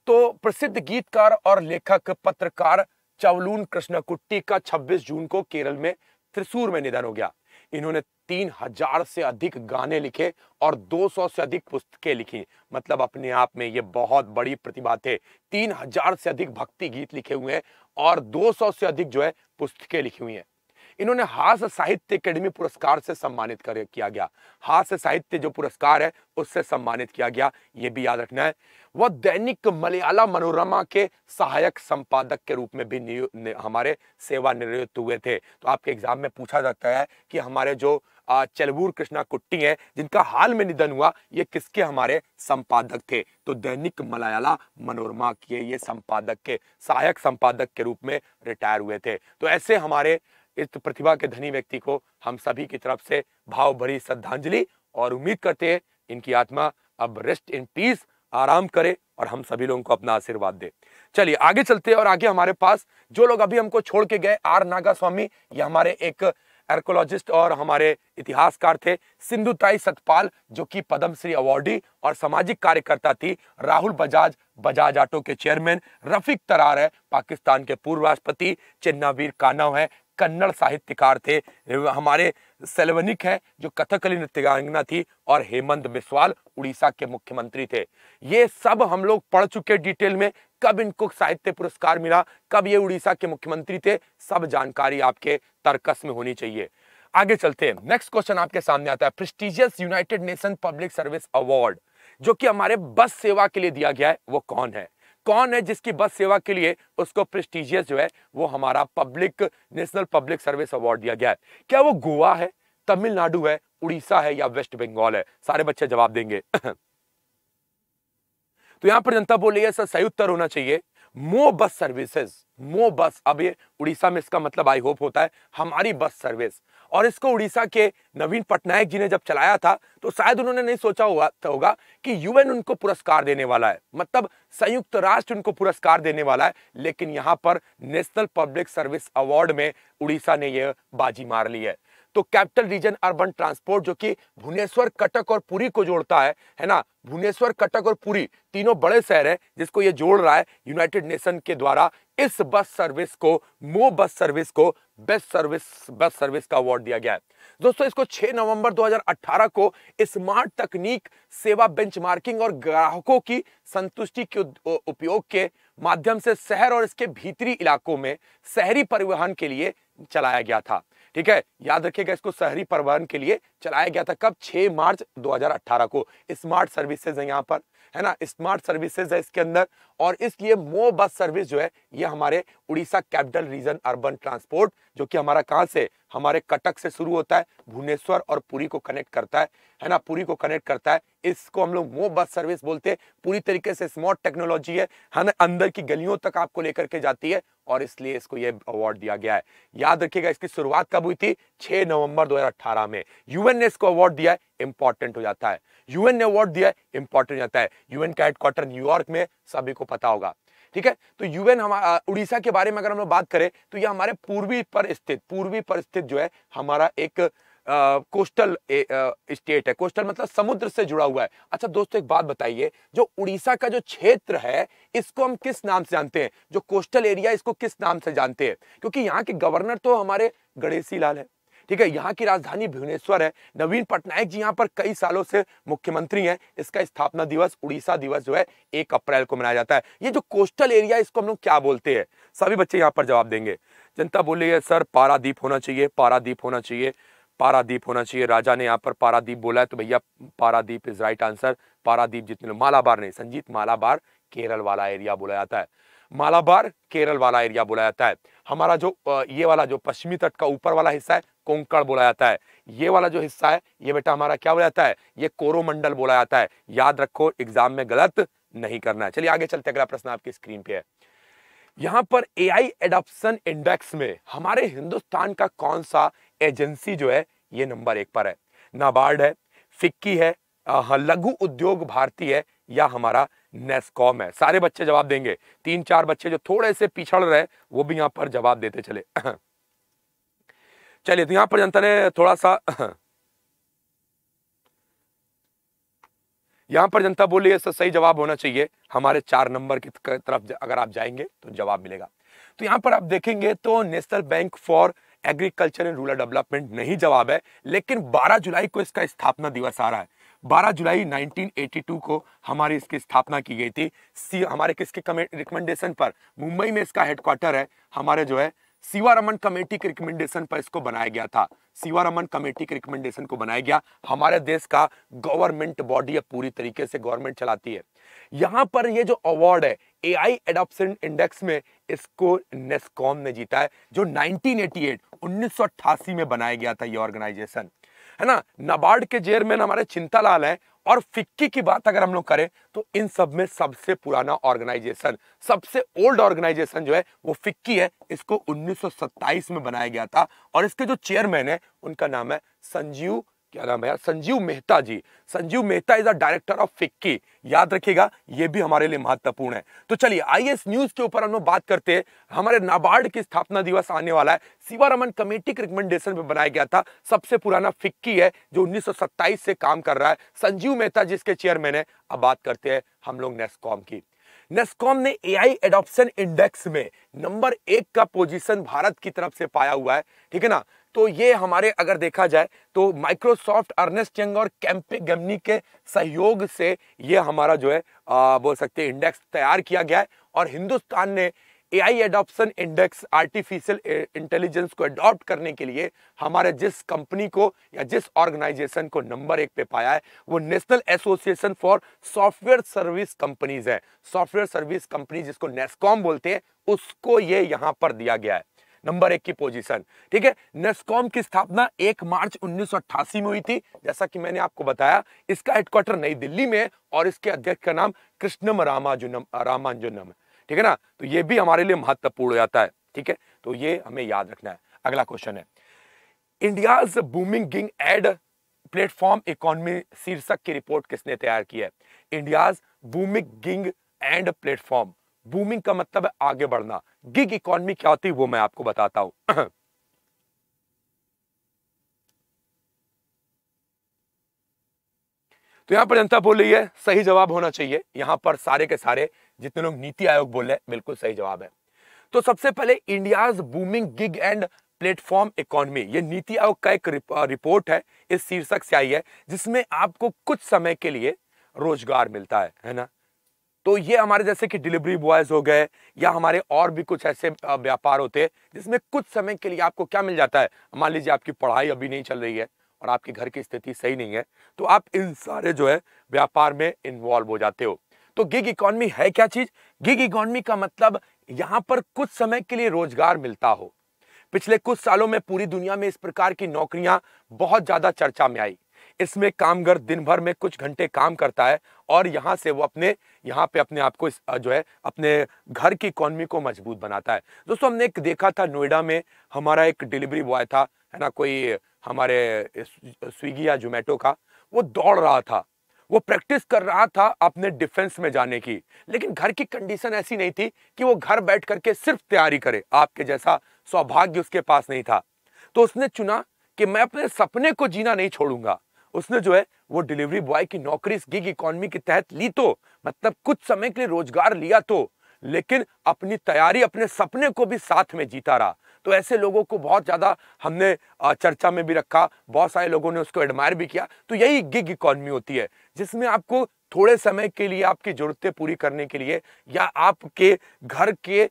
Speaker 1: तो प्रसिद्ध गीतकार और लेखक पत्रकार चवलून कृष्णकुट्टी का 26 जून को केरल में त्रिशूर में निधन हो गया इन्होंने तीन हजार से अधिक गाने लिखे और 200 से अधिक पुस्तकें लिखी मतलब अपने आप में ये बहुत बड़ी प्रतिभा थे तीन हजार से अधिक भक्ति गीत लिखे हुए हैं और 200 से अधिक जो है पुस्तकें लिखी हुई हैं इन्होंने हास्य साहित्य अकेडमी पुरस्कार से सम्मानित कर किया गया हास्य साहित्य जो पुरस्कार है उससे सम्मानित किया गया ये भी याद रखना है वह दैनिक मलयाला मनोरमा के सहायक संपादक के रूप में भी हमारे हमारे सेवानिवृत्त हुए थे तो आपके एग्जाम में पूछा जाता है कि हमारे जो चलबूर कृष्णा कुट्टी हैं जिनका हाल में निधन हुआ ये किसके हमारे संपादक थे तो दैनिक मलयाला मनोरमा के ये संपादक के सहायक संपादक के रूप में रिटायर हुए थे तो ऐसे हमारे इस प्रतिभा के धनी व्यक्ति को हम सभी की तरफ से भाव भरी श्रद्धांजलि और उम्मीद करते हैं इनकी आत्मा अब रेस्ट इन पीस आराम करे और हम सभी लोगों को अपना आशीर्वाद दे चलिए आगे चलते हैं और आगे हमारे पास जो लोग अभी हमको छोड़ के गए आर नागा स्वामी ये हमारे एक आर्कोलॉजिस्ट और हमारे इतिहासकार थे सिंधुताई सतपाल जो कि पद्मश्री अवार्डी और सामाजिक कार्यकर्ता थी राहुल बजाज बजाज आटो के चेयरमैन रफीक तरार है पाकिस्तान के पूर्व राष्ट्रपति चिन्नावीर कानव है कन्नड़ साहित्यकार थे हमारे सेलवनिक है जो कथकली नृत्यांगना थी और हेमंत बिस्वाल उड़ीसा के मुख्यमंत्री थे ये सब हम लोग पढ़ चुके डिटेल में कब इनको साहित्य पुरस्कार मिला कब ये उड़ीसा के मुख्यमंत्री थे सब जानकारी आपके तर्कस में होनी चाहिए आगे चलते हैं नेक्स्ट क्वेश्चन आपके सामने आता है prestigious united nation public service award जो कि हमारे बस सेवा के लिए दिया गया है वो कौन है कौन है जिसकी बस सेवा के लिए उसको प्रेस्टिजियस जो है वो हमारा public national public service award दिया गया है क्या वो गोवा है तमिलनाडु है उड़ीसा है या वेस्ट बंगाल है सारे बच्चे जवाब देंगे तो यहां पर जनता बोल रही है सर सही उत्तर होना चाहिए मो बस सर्विसेज मो बस अब ये उड़ीसा में इसका मतलब आई होप होता है हमारी बस सर्विस और इसको उड़ीसा के नवीन पटनायक जी ने जब चलाया था तो शायद उन्होंने नहीं सोचा हुआ होगा कि यूएन उनको पुरस्कार देने वाला है मतलब संयुक्त राष्ट्र उनको पुरस्कार देने वाला है लेकिन यहाँ पर नेशनल पब्लिक सर्विस अवार्ड में उड़ीसा ने यह बाजी मार ली है तो कैपिटल रीजन अर्बन ट्रांसपोर्ट जो कि भुवनेश्वर कटक और पुरी को जोड़ता है है ना भुवनेश्वर कटक और पुरी तीनों बड़े शहर हैं जिसको ये जोड़ रहा है यूनाइटेड नेशन के द्वारा इस बस सर्विस को मो बस सर्विस को बेस्ट सर्विस बस सर्विस का अवार्ड दिया गया है दोस्तों इसको 6 नवंबर 2018 को स्मार्ट तकनीक सेवा बेंचमार्किंग और ग्राहकों की संतुष्टि के उपयोग के माध्यम से शहर और इसके भीतरी इलाकों में शहरी परिवहन के लिए चलाया गया था ठीक है याद रखिएगा इसको शहरी परिवहन के लिए चलाया गया था कब 6 मार्च 2018 को स्मार्ट सर्विसेज है यहाँ पर है ना स्मार्ट सर्विसेज है इसके अंदर और इसलिए मो बस सर्विस जो है ये हमारे Orissa capital region urban transport जो कि हमारा कहाँ से हमारे कटक से शुरू होता है भुवनेश्वर और पुरी को कनेक्ट करता है है ना पुरी को कनेक्ट करता है इसको हम लोग मो बस सर्विस बोलते हैं पूरी तरीके से स्मार्ट टेक्नोलॉजी है ना अंदर की गलियों तक आपको लेकर के जाती है और इसलिए इसको ये अवार्ड दिया गया है याद रखिएगा इसकी शुरुआत कब हुई थी 6 नवंबर 2018 में यूएन ने इसको अवार्ड दिया है इंपॉर्टेंट हो जाता है यूएन ने अवार्ड दिया है इंपॉर्टेंट हो जाता है यूएन का हेडक्वार्टर न्यूयॉर्क में सभी को पता होगा ठीक है तो यूएन हमारा उड़ीसा के बारे में अगर हम लोग बात करें तो यह हमारे पूर्वी पर स्थित पूर्वी पर स्थित जो है हमारा एक कोस्टल स्टेट है कोस्टल मतलब समुद्र से जुड़ा हुआ है अच्छा दोस्तों एक बात बताइए जो उड़ीसा का जो क्षेत्र है इसको हम किस नाम से जानते हैं जो कोस्टल एरिया इसको किस नाम से जानते हैं क्योंकि यहाँ के गवर्नर तो हमारे गणेशी लाल है ठीक है यहाँ की राजधानी भुवनेश्वर है नवीन पटनायक जी यहाँ पर कई सालों से मुख्यमंत्री हैं इसका स्थापना दिवस उड़ीसा दिवस जो है एक अप्रैल को मनाया जाता है ये जो कोस्टल एरिया इसको हम लोग क्या बोलते हैं सभी बच्चे यहाँ पर जवाब देंगे जनता बोली है सर पारादीप होना चाहिए पारादीप होना चाहिए पारादीप होना चाहिए राजा ने यहाँ पर पारादीप बोला है तो भैया Paradip is right answer Paradip जितने लोग मालाबार नहीं संजीत मालाबार केरल वाला एरिया बोला जाता है मालाबार केरल वाला एरिया बोला जाता है हमारा जो ये वाला जो पश्चिमी तट का ऊपर वाला हिस्सा है कोंकण बोला जाता है ये वाला जो हिस्सा है ये बेटा हमारा क्या बोला जाता है ये कोरोमंडल बोला जाता है याद रखो एग्जाम में गलत नहीं करना है चलिए आगे चलते अगला प्रश्न आपकी स्क्रीन पे है यहाँ पर ए आई एडॉप्शन इंडेक्स में हमारे हिंदुस्तान का कौन सा एजेंसी जो है ये नंबर एक पर है नाबार्ड है फिक्की है लघु उद्योग भारती है या हमारा नेस्कॉम है सारे बच्चे जवाब देंगे तीन चार बच्चे जो थोड़े से पिछड़ रहे वो भी यहाँ पर जवाब देते चले चलिए तो यहाँ पर जनता ने थोड़ा सा यहाँ पर जनता बोली सर सही जवाब होना चाहिए हमारे चार नंबर की तरफ अगर आप जाएंगे तो जवाब मिलेगा तो यहाँ पर आप देखेंगे तो national bank for agriculture and rural development नहीं जवाब है लेकिन 12 जुलाई को इसका स्थापना दिवस आ रहा है 12 जुलाई 1982 को हमारी इसकी स्थापना की गई थी सी हमारे किसके रिकमेंडेशन पर मुंबई में इसका हेडक्वार्टर है हमारे जो है सीवारमन कमेटी के रिकमेंडेशन पर इसको बनाया गया था सीवारमन कमेटी के रिकमेंडेशन को बनाया गया हमारे देश का गवर्नमेंट बॉडी पूरी तरीके से गवर्नमेंट चलाती है यहाँ पर ये जो अवार्ड है एआई एडॉप्शन इंडेक्स में इसको नेस्कॉम ने जीता है जो 1988 1988 में बनाया गया था ये ऑर्गेनाइजेशन है ना नाबार्ड के चेयरमैन हमारे चिंतालाल हैं और फिक्की की बात अगर हम लोग करें तो इन सब में सबसे पुराना ऑर्गेनाइजेशन सबसे ओल्ड ऑर्गेनाइजेशन जो है वो फिक्की है इसको 1927 में बनाया गया था और इसके जो चेयरमैन है उनका नाम है संजीव क्या नाम है यार Sanjeev Mehta ji Sanjeev Mehta is a director of FICCI याद रखिएगा ये भी हमारे लिए महत्वपूर्ण है तो चलिए आईएएस न्यूज के ऊपर हम लोग बात करते हैं हमारे नाबार्ड की स्थापना दिवस आने वाला है शिवारमन कमेटी के रिकमेंडेशन पे बनाया गया था सबसे पुराना फिक्की है जो उन्नीस से काम कर रहा है संजीव मेहता जिसके चेयरमैन है अब बात करते हैं हम लोग नेस्कॉम की नेस्कॉम ने आई एडॉप्शन इंडेक्स में नंबर एक का पोजीशन भारत की तरफ से पाया हुआ है ठीक है ना तो ये हमारे अगर देखा जाए तो माइक्रोसॉफ्ट अर्नेस्ट यंग और कैंपे गमनी के सहयोग से ये हमारा जो है आ, बोल सकते इंडेक्स तैयार किया गया है और हिंदुस्तान ने A I adoption index artificial intelligence को अडॉप्ट करने के लिए हमारे जिस कंपनी को या जिस ऑर्गेनाइजेशन को नंबर एक पे पाया है वो national association for software service companies है सॉफ्टवेयर सर्विस कंपनी जिसको नेस्कॉम बोलते हैं उसको ये यहाँ पर दिया गया है नंबर एक की पोजीशन ठीक है नेस्कॉम की स्थापना 1 मार्च 1988 में हुई थी जैसा कि मैंने आपको बताया इसका हेडक्वार्टर नई दिल्ली में और इसके अध्यक्ष का नाम कृष्णम रामाजुनम रामानुजनम है ठीक है ना तो ये भी हमारे लिए महत्वपूर्ण हो जाता है ठीक है तो ये हमें याद रखना है अगला क्वेश्चन है इंडियाज बूमिंग गिंग एड प्लेटफॉर्म इकोनॉमी शीर्षक की रिपोर्ट किसने तैयार की है इंडियाज बूमिंग गिंग एंड प्लेटफॉर्म बूमिंग का मतलब है आगे बढ़ना गिग इकोनॉमी क्या होती है वो मैं आपको बताता हूं तो यहां पर जनता बोल रही है सही जवाब होना चाहिए यहां पर सारे के सारे जितने लोग नीति आयोग बोल रहे हैं बिल्कुल सही जवाब है तो सबसे पहले India booming gig and platform economy ये नीति आयोग का एक रिपोर्ट है इस शीर्षक से आई है जिसमें आपको कुछ समय के लिए रोजगार मिलता है है ना तो ये हमारे जैसे कि डिलीवरी बॉयज हो गए या हमारे और भी कुछ ऐसे व्यापार होते हैं जिसमें कुछ समय के लिए आपको क्या मिल जाता है मान लीजिए आपकी पढ़ाई अभी नहीं चल रही है और आपके घर की स्थिति सही नहीं है तो आप इन सारे जो है व्यापार में इन्वॉल्व हो जाते हो तो गिग इकोनॉमी है क्या चीज गिग इकोनॉमी का मतलब यहाँ पर कुछ समय के लिए रोजगार मिलता हो पिछले कुछ सालों में पूरी दुनिया में इस प्रकार की नौकरियां बहुत ज्यादा चर्चा में आई इसमें कामगर दिन भर में कुछ घंटे काम करता है और यहाँ से वो अपने यहाँ पे अपने आप को जो है अपने घर की इकोनमी को मजबूत बनाता है दोस्तों हमने एक देखा था नोएडा में हमारा एक डिलीवरी बॉय था है ना कोई हमारे स्विगी या जोमेटो का वो दौड़ रहा था वो प्रैक्टिस कर रहा था अपने डिफेंस में जाने की लेकिन घर की कंडीशन ऐसी नहीं थी कि वो घर बैठ करके सिर्फ तैयारी करे आपके जैसा सौभाग्य उसके पास नहीं था तो उसने चुना कि मैं अपने सपने को जीना नहीं छोड़ूंगा उसने जो है वो डिलीवरी बॉय की नौकरी इस गिग इकोनॉमी के तहत ली तो मतलब कुछ समय के लिए रोजगार लिया तो लेकिन अपनी तैयारी अपने सपने को भी साथ में जीता रहा तो ऐसे लोगों को बहुत ज़्यादा हमने चर्चा में भी रखा बहुत सारे लोगों ने उसको एडमायर भी किया तो यही गिग इकोनॉमी होती है जिसमें आपको थोड़े समय के लिए आपकी ज़रूरतें पूरी करने के लिए या आपके घर के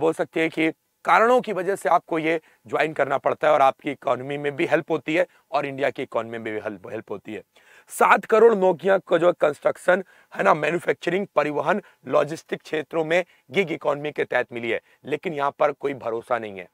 Speaker 1: बोल सकते हैं कि कारणों की वजह से आपको ये ज्वाइन करना पड़ता है और आपकी इकोनॉमी में भी हेल्प होती है और इंडिया की इकोनॉमी में भी हेल्प हेल्प होती है सात करोड़ नौकिया का जो कंस्ट्रक्शन है ना मैन्युफैक्चरिंग परिवहन लॉजिस्टिक क्षेत्रों में गिग इकोनॉमी के तहत मिली है लेकिन यहाँ पर कोई भरोसा नहीं है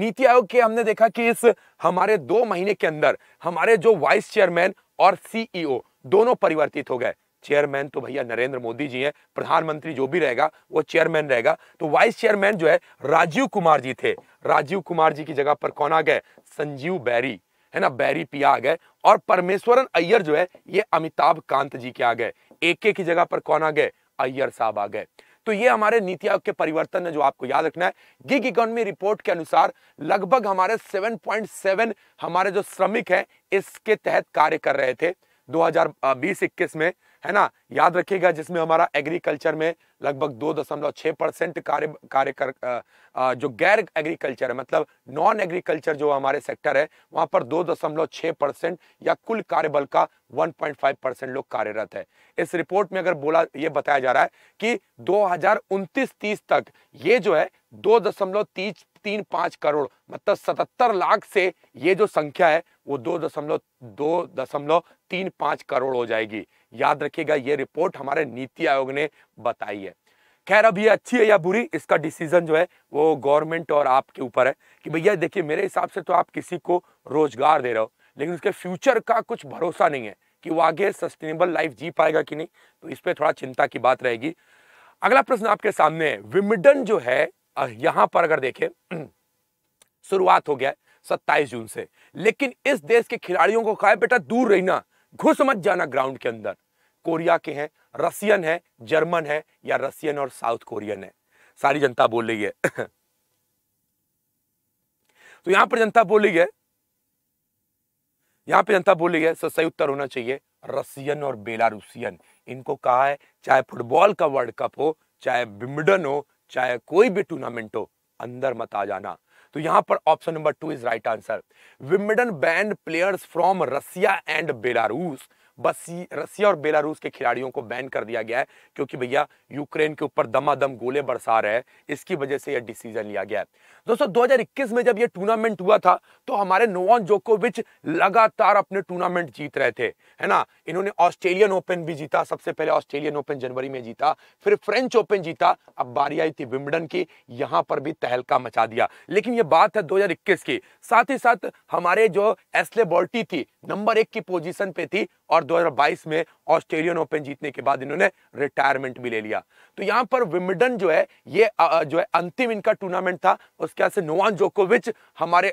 Speaker 1: नीति आयोग के हमने देखा कि इस हमारे दो महीने के अंदर हमारे जो वाइस चेयरमैन और सीईओ दोनों परिवर्तित हो गए चेयरमैन तो भैया नरेंद्र मोदी जी हैं प्रधानमंत्री जो भी रहेगा वो चेयरमैन रहेगा तो वाइस चेयरमैन जो है राजीव कुमार जी थे राजीव कुमार जी की जगह पर कौन आ गए संजीव बैरी है ना बैरी पिया आ गए और परमेश्वरन अय्यर जो है ये अमिताभ कांत जी के आ गए एके की जगह पर कौन आ गए अय्यर साहब आ गए तो ये हमारे नीति आयोग के परिवर्तन है जो आपको याद रखना है गिग इकोनॉमी रिपोर्ट के अनुसार लगभग हमारे 7.7 हमारे जो श्रमिक हैं इसके तहत कार्य कर रहे थे 2020 इक्कीस में है ना याद रखिएगा जिसमें हमारा एग्रीकल्चर में लगभग दो दशमलव छः परसेंट कार्य कार्य कर जो गैर एग्रीकल्चर है मतलब नॉन एग्रीकल्चर जो हमारे सेक्टर है वहाँ पर दो दशमलव छः परसेंट या कुल कार्यबल का 1.5 परसेंट लोग कार्यरत है इस रिपोर्ट में अगर बोला ये बताया जा रहा है कि दो हजार तक ये जो है दो दशमलव तीन पाँच करोड़ मतलब सतहत्तर लाख से ये जो संख्या है वो दो दशमलव दो दशमलव तीन पाँच करोड़ हो जाएगी याद रखिएगा ये रिपोर्ट हमारे नीति आयोग ने बताई है खैर अब ये अच्छी है या बुरी इसका डिसीजन जो है वो गवर्नमेंट और आपके ऊपर है कि भैया देखिए मेरे हिसाब से तो आप किसी को रोजगार दे रहे हो लेकिन उसके फ्यूचर का कुछ भरोसा नहीं है कि वो आगे सस्टेनेबल लाइफ जी पाएगा कि नहीं तो इस पर थोड़ा चिंता की बात रहेगी अगला प्रश्न आपके सामने है विमिडन जो है यहां पर अगर देखें शुरुआत हो गया है 27 जून से लेकिन इस देश के खिलाड़ियों को कहा बेटा दूर रहना घुस मत जाना ग्राउंड के अंदर कोरिया के हैं रशियन है जर्मन है या रशियन और साउथ कोरियन है सारी जनता बोल रही है तो यहां पर जनता बोल रही है यहां पर जनता बोली है सही उत्तर होना चाहिए रसियन और बेलारूसियन इनको कहा है चाहे फुटबॉल का वर्ल्ड कप हो चाहे बिमडन हो चाहे कोई भी टूर्नामेंट हो अंदर मत आ जाना तो यहां पर option number two is right answer Wimbledon banned players from Russia and Belarus बसी रसिया और बेलारूस के खिलाड़ियों को बैन कर दिया गया है क्योंकि भैया यूक्रेन के ऊपर दमादम गोले बरसा रहे हैं इसकी वजह से यह डिसीजन लिया गया है दोस्तों 2021 में जब यह टूर्नामेंट हुआ था तो हमारे नोवान जोकोविच लगातार अपने टूर्नामेंट जीत रहे थे है ना इन्होंने ऑस्ट्रेलियन ओपन भी जीता सबसे पहले ऑस्ट्रेलियन ओपन जनवरी में जीता फिर फ्रेंच ओपन जीता अब बारी आई थी विम्बडन की यहां पर भी तहलका मचा दिया लेकिन यह बात है दो की साथ ही साथ हमारे जो एसले बॉल्टी थी नंबर एक की पोजिशन पे थी और 2022 में ऑस्ट्रेलियन ओपन जीतने के बाद इन्होंने रिटायरमेंट भी ले लिया तो यहां पर विमिडन जो है ये जो है अंतिम इनका टूर्नामेंट था उसके बाद से नोवान जोकोविच हमारे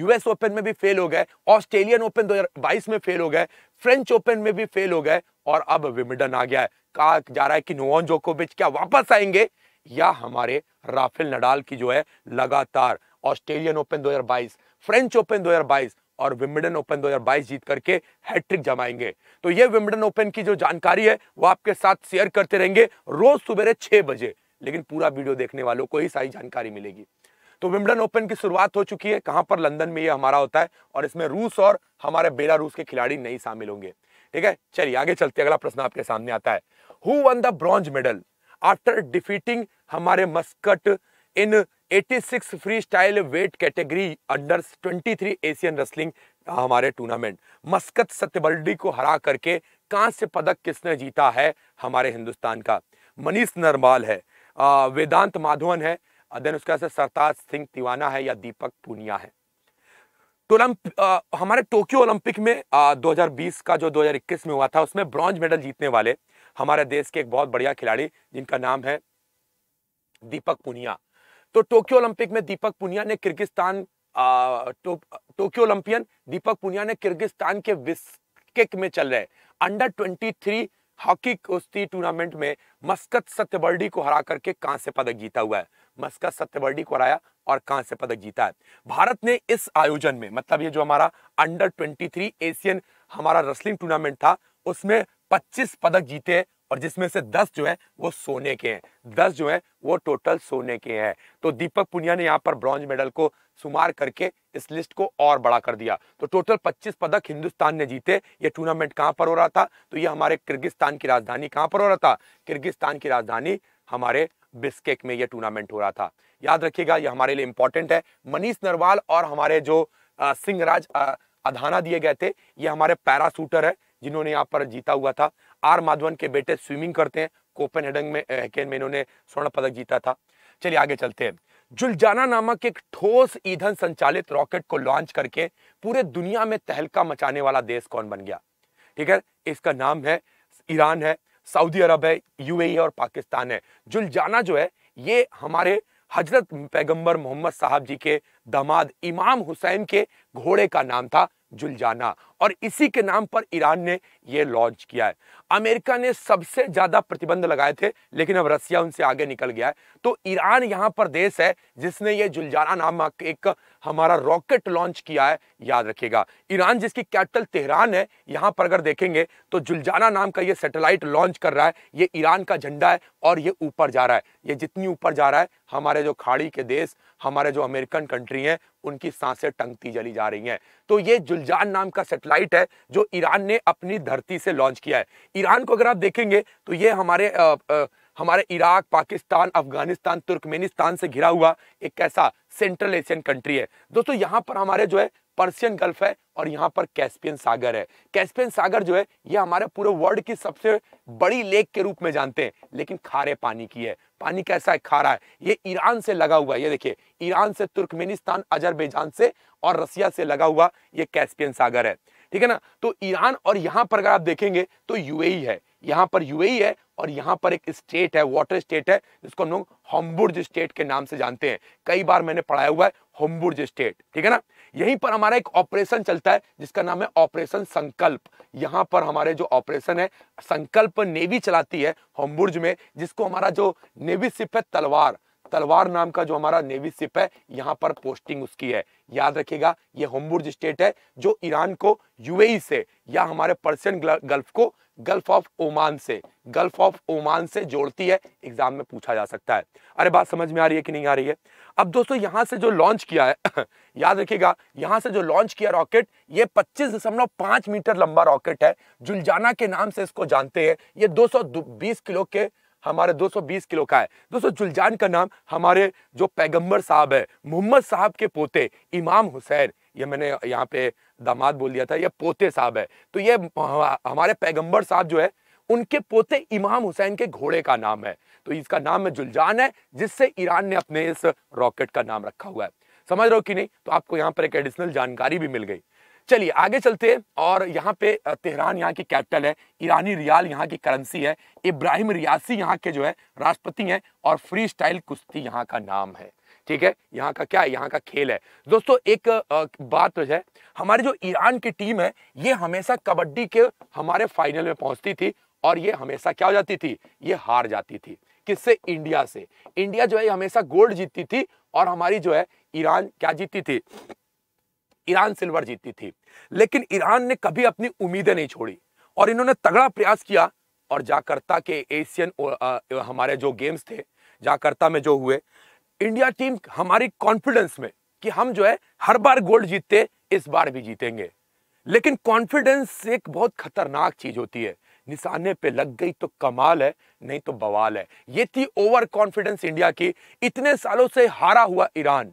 Speaker 1: यूएस ओपन में भी फेल हो गए ऑस्ट्रेलियन ओपन 2022 में फेल हो गए फ्रेंच ओपन में भी फेल हो गए और अब विमिडन आ गया है कहा जा रहा है कि नोवान जोकोविच क्या वापस आएंगे या हमारे राफेल नडाल की जो है लगातार ऑस्ट्रेलियन ओपन 2022 फ्रेंच ओपन 2022 और विम्बडन ओपन 2022 जीत करके हैट्रिक जमाएंगे तो ये विम्बडन ओपन की जो जानकारी है वो आपके साथ शेयर करते रहेंगे रोज सुबह छह बजे लेकिन पूरा वीडियो देखने वालों को ही सारी जानकारी मिलेगी तो विम्बडन ओपन की शुरुआत हो चुकी है कहां पर लंदन में ये हमारा होता है और इसमें रूस और हमारे बेलारूस के खिलाड़ी नहीं शामिल होंगे ठीक है चलिए आगे चलते अगला प्रश्न आपके सामने आता है who won the bronze medal after defeating हमारे Masqat in 86 free style weight category under 23 Asian wrestling हमारे टूर्नामेंट मस्कत सत्यबल्डी को हरा करके कांस्य पदक किसने जीता है हमारे हिंदुस्तान का मनीष नरमाल है वेदांत माधवन है देन उसके से सरताज सिंह तिवाना है या दीपक पुनिया है तो हमारे टोक्यो ओलंपिक में आ, 2020 का जो 2021 में हुआ था उसमें ब्रॉन्ज मेडल जीतने वाले हमारे देश के एक बहुत बढ़िया खिलाड़ी जिनका नाम है दीपक पुनिया तो टोक्यो ओलंपिक में दीपक पुनिया ने किर्गिस्तान टो, टोक्यो ओलंपियन दीपक पुनिया ने किर्गिस्तान के विस्किक में चल रहे अंडर ट्वेंटी थ्री हॉकी कुश्ती टूर्नामेंट में मस्कत सत्यवर्डी को हरा करके कहां से पदक जीता हुआ है मस्कत सत्यवर्डी को हराया और कहां से पदक जीता है भारत ने इस आयोजन में मतलब ये जो हमारा अंडर 23 एशियन हमारा रेसलिंग टूर्नामेंट था उसमें 25 पदक जीते और जिसमें से दस जो है वो सोने के हैं दस जो है वो टोटल सोने के हैं तो दीपक पुनिया ने यहाँ पर ब्रॉन्ज मेडल को सुमार करके इस लिस्ट को और बड़ा कर दिया तो टोटल 25 पदक हिंदुस्तान ने जीते ये टूर्नामेंट कहाँ पर हो रहा था तो ये हमारे किर्गिस्तान की राजधानी कहाँ पर हो रहा था किर्गिस्तान की राजधानी हमारे बिस्केक में यह टूर्नामेंट हो रहा था याद रखिएगा ये हमारे लिए इंपॉर्टेंट है मनीष नरवाल और हमारे जो सिंह राज अधाना दिए गए थे ये हमारे पैरासूटर है जिन्होंने यहाँ पर जीता हुआ था आर माधवन के बेटे स्विमिंग करते हैं कोपन हेडंग में हेकेन में इन्होंने स्वर्ण पदक जीता था चलिए आगे चलते हैं जुलजाना नामक एक ठोस ईंधन संचालित रॉकेट को लॉन्च करके पूरे दुनिया में तहलका मचाने वाला देश कौन बन गया ठीक है इसका नाम है ईरान है सऊदी अरब है यूएई और पाकिस्तान है जुलजाना जो है ये हमारे हजरत पैगंबर मोहम्मद साहब जी के दामाद इमाम हुसैन के घोड़े का नाम था जुलझाना और इसी के नाम पर ईरान ने यह लॉन्च किया है अमेरिका ने सबसे ज़्यादा प्रतिबंध लगाए थे लेकिन अब रसिया उनसे आगे निकल गया है तो ईरान यहाँ पर देश है जिसने ये जुलझाना नामक एक हमारा रॉकेट लॉन्च किया है याद रखिएगा ईरान जिसकी कैपिटल तेहरान है यहाँ पर अगर देखेंगे तो जुलजाना नाम का ये सैटेलाइट लॉन्च कर रहा है ये ईरान का झंडा है और ये ऊपर जा रहा है ये जितनी ऊपर जा रहा है हमारे जो खाड़ी के देश हमारे जो अमेरिकन कंट्री हैं उनकी सांसें टंगती जली जा रही हैं तो ये जुलजान नाम का सेटेलाइट है जो ईरान ने अपनी धरती से लॉन्च किया है ईरान को अगर आप देखेंगे तो ये हमारे आ, आ, हमारे इराक पाकिस्तान अफगानिस्तान तुर्कमेनिस्तान से घिरा हुआ एक कैसा सेंट्रल एशियन कंट्री है दोस्तों यहाँ पर हमारे जो है पर्सियन गल्फ है और यहाँ पर कैस्पियन सागर है कैस्पियन सागर जो है ये हमारे पूरे वर्ल्ड की सबसे बड़ी लेक के रूप में जानते हैं लेकिन खारे पानी की है पानी कैसा है खारा है ये ईरान से लगा हुआ है ये देखिए ईरान से तुर्कमेनिस्तान अजरबैजान से और रसिया से लगा हुआ ये कैस्पियन सागर है ठीक है ना तो ईरान और यहां पर अगर आप देखेंगे तो यूएई e है यहां पर यूएई e है और यहां पर एक स्टेट है वाटर स्टेट है जिसको हम लोग होम्बुर्ज स्टेट के नाम से जानते हैं कई बार मैंने पढ़ाया हुआ है होम्बुर्ज स्टेट ठीक है ना यहीं पर हमारा एक ऑपरेशन चलता है जिसका नाम है ऑपरेशन संकल्प यहां पर हमारे जो ऑपरेशन है संकल्प नेवी चलाती है होम्बुर्ज में जिसको हमारा जो नेवी सिप है तलवार तलवार नाम का जो हमारा नेवी शिप है यहाँ पर पोस्टिंग उसकी है याद रखिएगा ये होमबुर्ज स्टेट है जो ईरान को यूएई e से या हमारे पर्सियन गल्फ को गल्फ ऑफ ओमान से गल्फ ऑफ ओमान से जोड़ती है एग्जाम में पूछा जा सकता है अरे बात समझ में आ रही है कि नहीं आ रही है अब दोस्तों यहां से जो लॉन्च किया है याद रखिएगा यहां से जो लॉन्च किया रॉकेट ये 25.5 मीटर लंबा रॉकेट है जुलजाना के नाम से इसको जानते हैं ये 220 किलो के हमारे 220 किलो का है दोस्तों जुलजान का नाम हमारे जो पैगंबर साहब है मोहम्मद साहब के पोते इमाम हुसैन ये मैंने यहाँ पे दामाद बोल दिया था ये पोते साहब है तो ये हमारे पैगंबर साहब जो है उनके पोते इमाम हुसैन के घोड़े का नाम है तो इसका नाम है जुलजान है जिससे ईरान ने अपने इस रॉकेट का नाम रखा हुआ है समझ रहे हो कि नहीं तो आपको यहाँ पर एक एडिशनल जानकारी भी मिल गई चलिए आगे चलते हैं और यहाँ पे तेहरान यहाँ की कैपिटल है ईरानी रियाल यहाँ की करेंसी है इब्राहिम रियासी यहाँ के जो है राष्ट्रपति हैं और फ्री स्टाइल कुश्ती यहाँ का नाम है ठीक है यहाँ का क्या है यहाँ का खेल है दोस्तों एक बात है हमारी जो ईरान की टीम है ये हमेशा कबड्डी के हमारे फाइनल में पहुंचती थी और ये हमेशा क्या हो जाती थी ये हार जाती थी किससे इंडिया से इंडिया जो है हमेशा गोल्ड जीतती थी और हमारी जो है ईरान क्या जीतती थी ईरान सिल्वर जीती थी लेकिन ईरान ने कभी अपनी उम्मीदें नहीं छोड़ी और इन्होंने तगड़ा प्रयास किया और जाकर्ता के एशियन हमारे जो गेम्स थे जाकर्ता में जो हुए इंडिया टीम हमारी कॉन्फिडेंस में कि हम जो है हर बार गोल्ड जीतते इस बार भी जीतेंगे लेकिन कॉन्फिडेंस एक बहुत खतरनाक चीज होती है निशाने पे लग गई तो कमाल है नहीं तो बवाल है ये थी ओवर कॉन्फिडेंस इंडिया की इतने सालों से हारा हुआ ईरान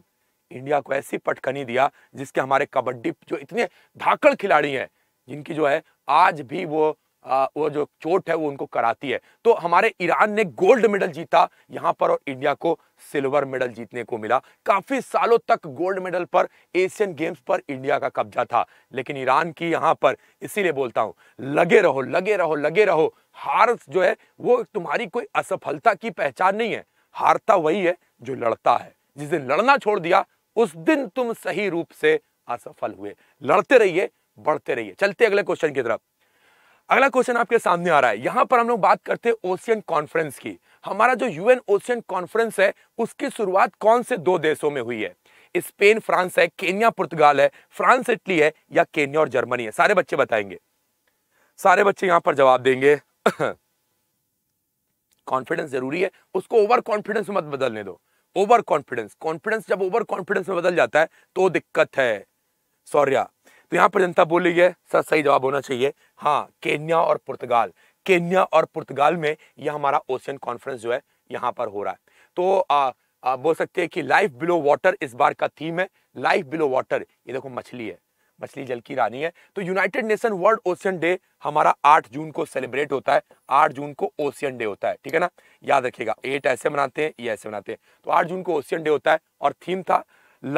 Speaker 1: इंडिया को ऐसी पटकनी दिया जिसके हमारे कबड्डी जो इतने धाकड़ खिलाड़ी हैं जिनकी जो है आज भी वो आ, वो जो चोट है वो उनको कराती है तो हमारे ईरान ने गोल्ड मेडल जीता यहाँ पर और इंडिया को सिल्वर मेडल जीतने को मिला काफ़ी सालों तक गोल्ड मेडल पर एशियन गेम्स पर इंडिया का कब्जा था लेकिन ईरान की यहाँ पर इसीलिए बोलता हूँ लगे रहो लगे रहो लगे रहो हार जो है वो तुम्हारी कोई असफलता की पहचान नहीं है हारता वही है जो लड़ता है जिस लड़ना छोड़ दिया उस दिन तुम सही रूप से असफल हुए लड़ते रहिए बढ़ते रहिए चलते अगले क्वेश्चन की तरफ अगला क्वेश्चन आपके सामने आ रहा है यहां पर हम लोग बात करते हैं ओशियन कॉन्फ्रेंस की हमारा जो यूएन ओशियन कॉन्फ्रेंस है उसकी शुरुआत कौन से दो देशों में हुई है स्पेन फ्रांस है केन्या पुर्तगाल है फ्रांस इटली है या केन्या और जर्मनी है सारे बच्चे बताएंगे सारे बच्चे यहां पर जवाब देंगे कॉन्फिडेंस जरूरी है उसको ओवर कॉन्फिडेंस मत बदलने दो ओवर कॉन्फिडेंस कॉन्फिडेंस जब ओवर कॉन्फिडेंस में बदल जाता है तो दिक्कत है सौर्या हाँ। तो यहां पर जनता बोल रही है सर सही जवाब होना चाहिए हाँ केन्या और पुर्तगाल केन्या और पुर्तगाल में यह हमारा ओशियन कॉन्फ्रेंस जो है यहां पर हो रहा है तो आ, आ, बोल सकते हैं कि लाइफ बिलो वाटर इस बार का थीम है लाइफ बिलो वाटर ये देखो मछली है मछली जल की रानी है तो United nation world ocean day हमारा 8 जून को सेलिब्रेट होता है 8 जून को ओशियन डे होता है ठीक है ना याद रखिएगा एट ऐसे मनाते हैं ये ऐसे मनाते हैं तो 8 जून को ओशियन डे होता है और थीम था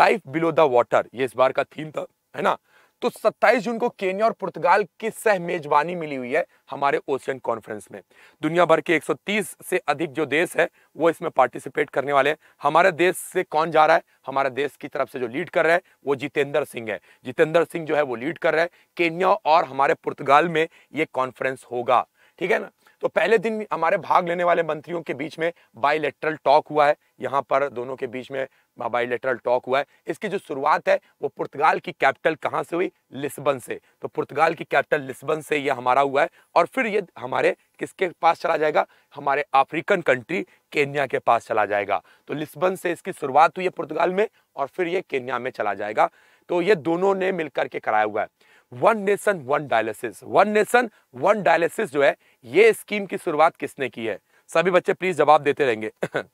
Speaker 1: लाइफ बिलो द वॉटर ये इस बार का थीम था है ना तो 27 जून को केन्या और पुर्तगाल की सह मेजबानी मिली हुई है हमारे ओशियन कॉन्फ्रेंस में दुनिया भर के 130 से अधिक जो देश है वो इसमें पार्टिसिपेट करने वाले हैं हमारे देश से कौन जा रहा है हमारे देश की तरफ से जो लीड कर रहा है वो जितेंद्र सिंह है जितेंद्र सिंह जो है वो लीड कर रहा है केन्या और हमारे पुर्तगाल में ये कॉन्फ्रेंस होगा ठीक है ना तो पहले दिन हमारे भाग लेने वाले मंत्रियों के बीच में बाइलेटरल टॉक हुआ है यहाँ पर दोनों के बीच में बाईलेटरल टॉक हुआ है इसकी जो शुरुआत है वो पुर्तगाल की कैपिटल कहाँ से हुई लिस्बन से तो पुर्तगाल की कैपिटल लिस्बन से ये हमारा हुआ है और फिर ये हमारे किसके पास चला जाएगा हमारे अफ्रीकन कंट्री केन्या के पास चला जाएगा तो लिस्बन से इसकी शुरुआत हुई है पुर्तगाल में और फिर ये केन्या में चला जाएगा तो ये दोनों ने मिलकर के कराया हुआ है one nation one dialysis one nation one dialysis जो है ये स्कीम की शुरुआत किसने की है सभी बच्चे प्लीज जवाब देते रहेंगे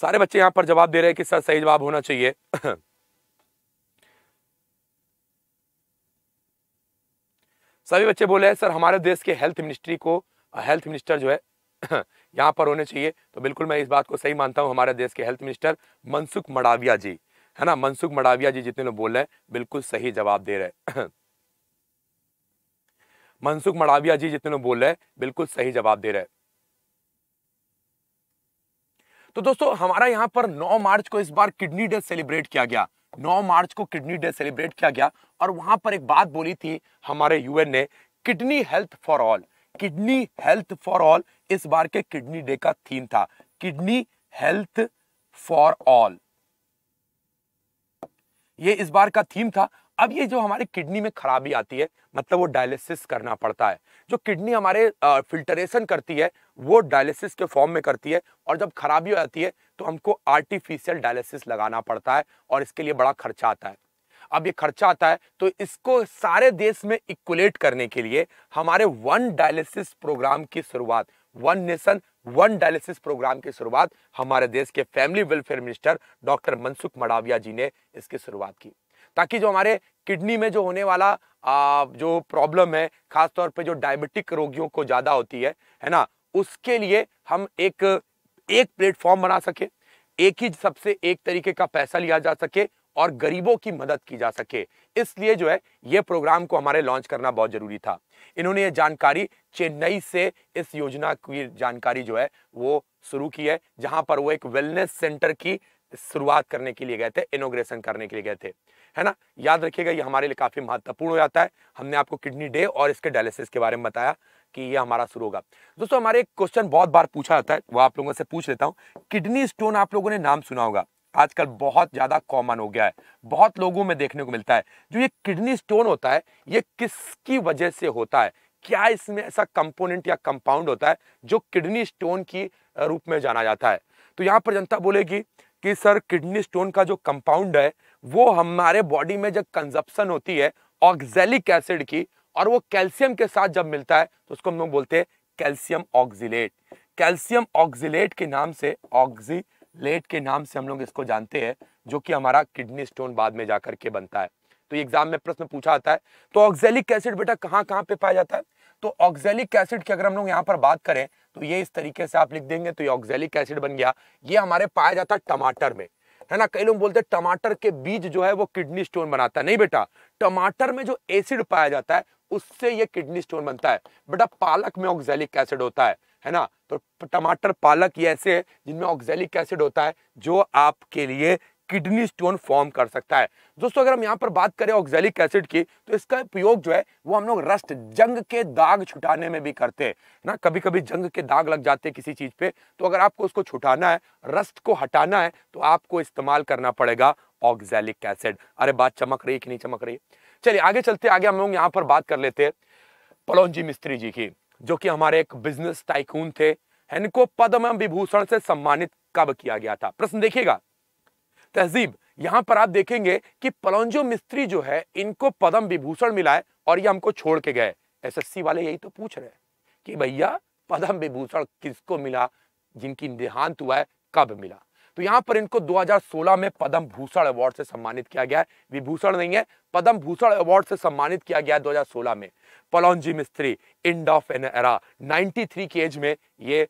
Speaker 1: सारे बच्चे यहां पर जवाब दे रहे हैं कि सर सही जवाब होना चाहिए सभी बच्चे बोले हैं सर हमारे देश के हेल्थ मिनिस्ट्री को हेल्थ मिनिस्टर जो है यहाँ पर होने चाहिए तो बिल्कुल मैं इस बात को सही मानता हूँ हमारे देश के हेल्थ मिनिस्टर मनसुख मडाविया जी है ना मनसुख मडाविया जी जितने लोग बोल रहे हैं बिल्कुल सही जवाब दे रहे मनसुख मडाविया जी जितने लोग बोल रहे हैं बिल्कुल सही जवाब दे रहे तो दोस्तों हमारा यहाँ पर 9 मार्च को इस बार किडनी डे सेलिब्रेट किया गया 9 मार्च को किडनी डे सेलिब्रेट किया गया और वहां पर एक बात बोली थी हमारे यूएन ने kidney health for all kidney health for all इस बार के किडनी डे का थीम था किडनी हेल्थ फॉर ऑल ये इस बार का थीम था अब ये जो हमारे किडनी में खराबी आती है मतलब वो डायलिसिस करना पड़ता है जो किडनी हमारे फिल्टरेशन करती है वो डायलिसिस के फॉर्म में करती है और जब खराबी हो जाती है तो हमको आर्टिफिशियल डायलिसिस लगाना पड़ता है और इसके लिए बड़ा खर्चा आता है अब ये खर्चा आता है तो इसको सारे देश में इक्वलेट करने के लिए हमारे वन डायलिसिस प्रोग्राम की शुरुआत one nation one dialysis programme की शुरुआत हमारे देश के family welfare minister doctor Mansukh Mandaviya ji ने इसकी शुरुआत की ताकि जो हमारे किडनी में जो होने वाला आ, जो प्रॉब्लम है खासतौर पे जो डायबिटिक रोगियों को ज़्यादा होती है है ना उसके लिए हम एक एक प्लेटफॉर्म बना सके एक ही सबसे एक तरीके का पैसा लिया जा सके और गरीबों की मदद की जा सके इसलिए जो है ये प्रोग्राम को हमारे लॉन्च करना बहुत जरूरी था इन्होंने ये जानकारी चेन्नई से इस योजना की जानकारी जो है वो शुरू की है जहां पर वो एक वेलनेस सेंटर की शुरुआत करने के लिए गए थे इनोग्रेशन करने के लिए गए थे है ना याद रखिएगा ये हमारे लिए काफ़ी महत्वपूर्ण हो जाता है हमने आपको किडनी डे और इसके डायलिसिस के बारे में बताया कि ये हमारा शुरू होगा दोस्तों हमारे एक क्वेश्चन बहुत बार पूछा जाता है वो आप लोगों से पूछ लेता हूँ किडनी स्टोन आप लोगों ने नाम सुना होगा आजकल बहुत ज़्यादा कॉमन हो गया है बहुत लोगों में देखने को मिलता है जो ये किडनी स्टोन होता है ये किसकी वजह से होता है क्या इसमें ऐसा कंपोनेंट या कंपाउंड होता है जो किडनी स्टोन की रूप में जाना जाता है तो यहाँ पर जनता बोलेगी कि सर किडनी स्टोन का जो कंपाउंड है वो हमारे बॉडी में जब कंजप्शन होती है ऑक्जेलिक एसिड की और वो कैल्शियम के साथ जब मिलता है तो उसको हम लोग बोलते हैं कैल्शियम ऑक्जिलेट कैल्शियम ऑक्जिलेट के नाम से ऑक्जिलेट के नाम से हम लोग इसको जानते हैं जो कि हमारा किडनी स्टोन बाद में जाकर के बनता है तो एग्जाम में प्रश्न पूछा आता है तो ऑक्जेलिक एसिड बेटा कहाँ कहाँ पे पाया जाता है तो ऑक्जेलिक एसिड की अगर हम लोग यहाँ पर बात करें तो ये इस तरीके से आप लिख देंगे तो ये ऑक्जेलिक एसिड बन गया ये हमारे पाया जाता है टमाटर में है ना कई लोग बोलते हैं टमाटर के बीज जो है वो किडनी स्टोन बनाता है नहीं बेटा टमाटर में जो एसिड पाया जाता है उससे ये किडनी स्टोन बनता है बेटा पालक में ऑक्जेलिक एसिड होता है है ना तो टमाटर पालक ये ऐसे है जिनमें ऑक्जेलिक एसिड होता है जो आपके लिए किडनी स्टोन फॉर्म कर सकता है दोस्तों अगर हम यहाँ पर बात करें ऑक्जेलिक एसिड की तो इसका उपयोग जो है वो हम लोग रस्ट जंग के दाग छुटाने में भी करते हैं ना कभी कभी जंग के दाग लग जाते हैं किसी चीज़ पे तो अगर आपको उसको छुटाना है रस्ट को हटाना है तो आपको इस्तेमाल करना पड़ेगा ऑक्जेलिक एसिड अरे बात चमक रही कि नहीं चमक रही चलिए आगे चलते आगे हम लोग यहाँ पर बात कर लेते हैं पलौजी मिस्त्री जी की जो कि हमारे एक बिजनेस टाइकून थे इनको पद्म विभूषण से सम्मानित कब किया गया था प्रश्न देखिएगा तहजीब यहाँ पर आप देखेंगे कि पलौजो मिस्त्री जो है इनको पदम विभूषण मिला है और ये हमको छोड़ के गए एसएससी वाले यही तो पूछ रहे हैं कि भैया पदम विभूषण किसको मिला जिनकी देहांत हुआ है कब मिला तो यहाँ पर इनको 2016 में पदम भूषण अवार्ड से सम्मानित किया गया है विभूषण नहीं है पदम भूषण अवार्ड से सम्मानित किया गया है 2016 में पलौजी मिस्त्री इंड ऑफ एन एरा 93 की एज में ये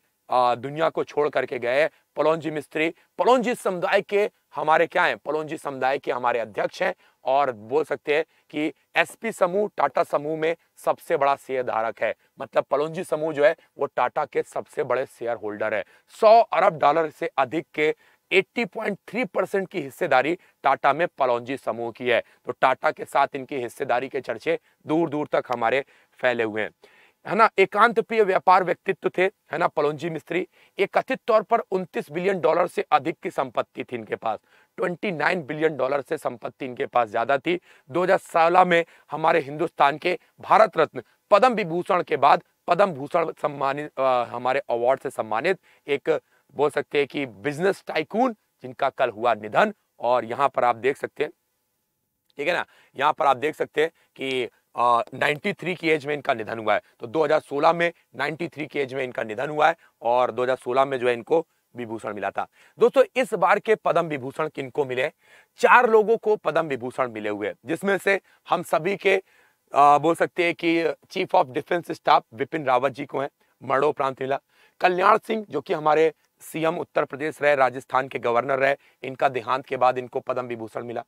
Speaker 1: दुनिया को छोड़ करके गए पलोंजी मिस्त्री पलोंजी समुदाय के हमारे क्या हैं पलोंजी समुदाय के हमारे अध्यक्ष हैं और बोल सकते हैं कि एसपी समूह टाटा समूह में सबसे बड़ा शेयर धारक है मतलब पलोंजी समूह जो है वो टाटा के सबसे बड़े शेयर होल्डर है 100 अरब डॉलर से अधिक के 80.3 परसेंट की हिस्सेदारी टाटा में पलौजी समूह की है तो टाटा के साथ इनकी हिस्सेदारी के चर्चे दूर दूर तक हमारे फैले हुए हैं है ना एकांत प्रिय व्यापार व्यक्तित्व थे है ना पलोंजी मिस्त्री ये कथित तौर पर 29 बिलियन डॉलर से अधिक की संपत्ति थी इनके पास 29 बिलियन डॉलर से संपत्ति इनके पास ज्यादा थी 2016 में हमारे हिंदुस्तान के भारत रत्न पद्म विभूषण के बाद पद्म भूषण सम्मानित हमारे अवार्ड से सम्मानित एक बोल सकते हैं कि बिजनेस टाइकून जिनका कल हुआ निधन और यहाँ पर आप देख सकते हैं ठीक है ना यहाँ पर आप देख सकते हैं कि थ्री की एज में इनका निधन हुआ है तो 2016 में 93 की एज में इनका निधन हुआ है और 2016 में जो है इनको विभूषण मिला था दोस्तों इस बार के पद्म विभूषण किनको मिले चार लोगों को पद्म विभूषण मिले हुए जिसमें से हम सभी के आ, बोल सकते हैं कि chief of defence staff Vipin Rawat ji को है हैं प्रांत मिला कल्याण सिंह जो कि हमारे सीएम उत्तर प्रदेश रहे राजस्थान के गवर्नर रहे इनका देहांत के बाद इनको पद्म विभूषण मिला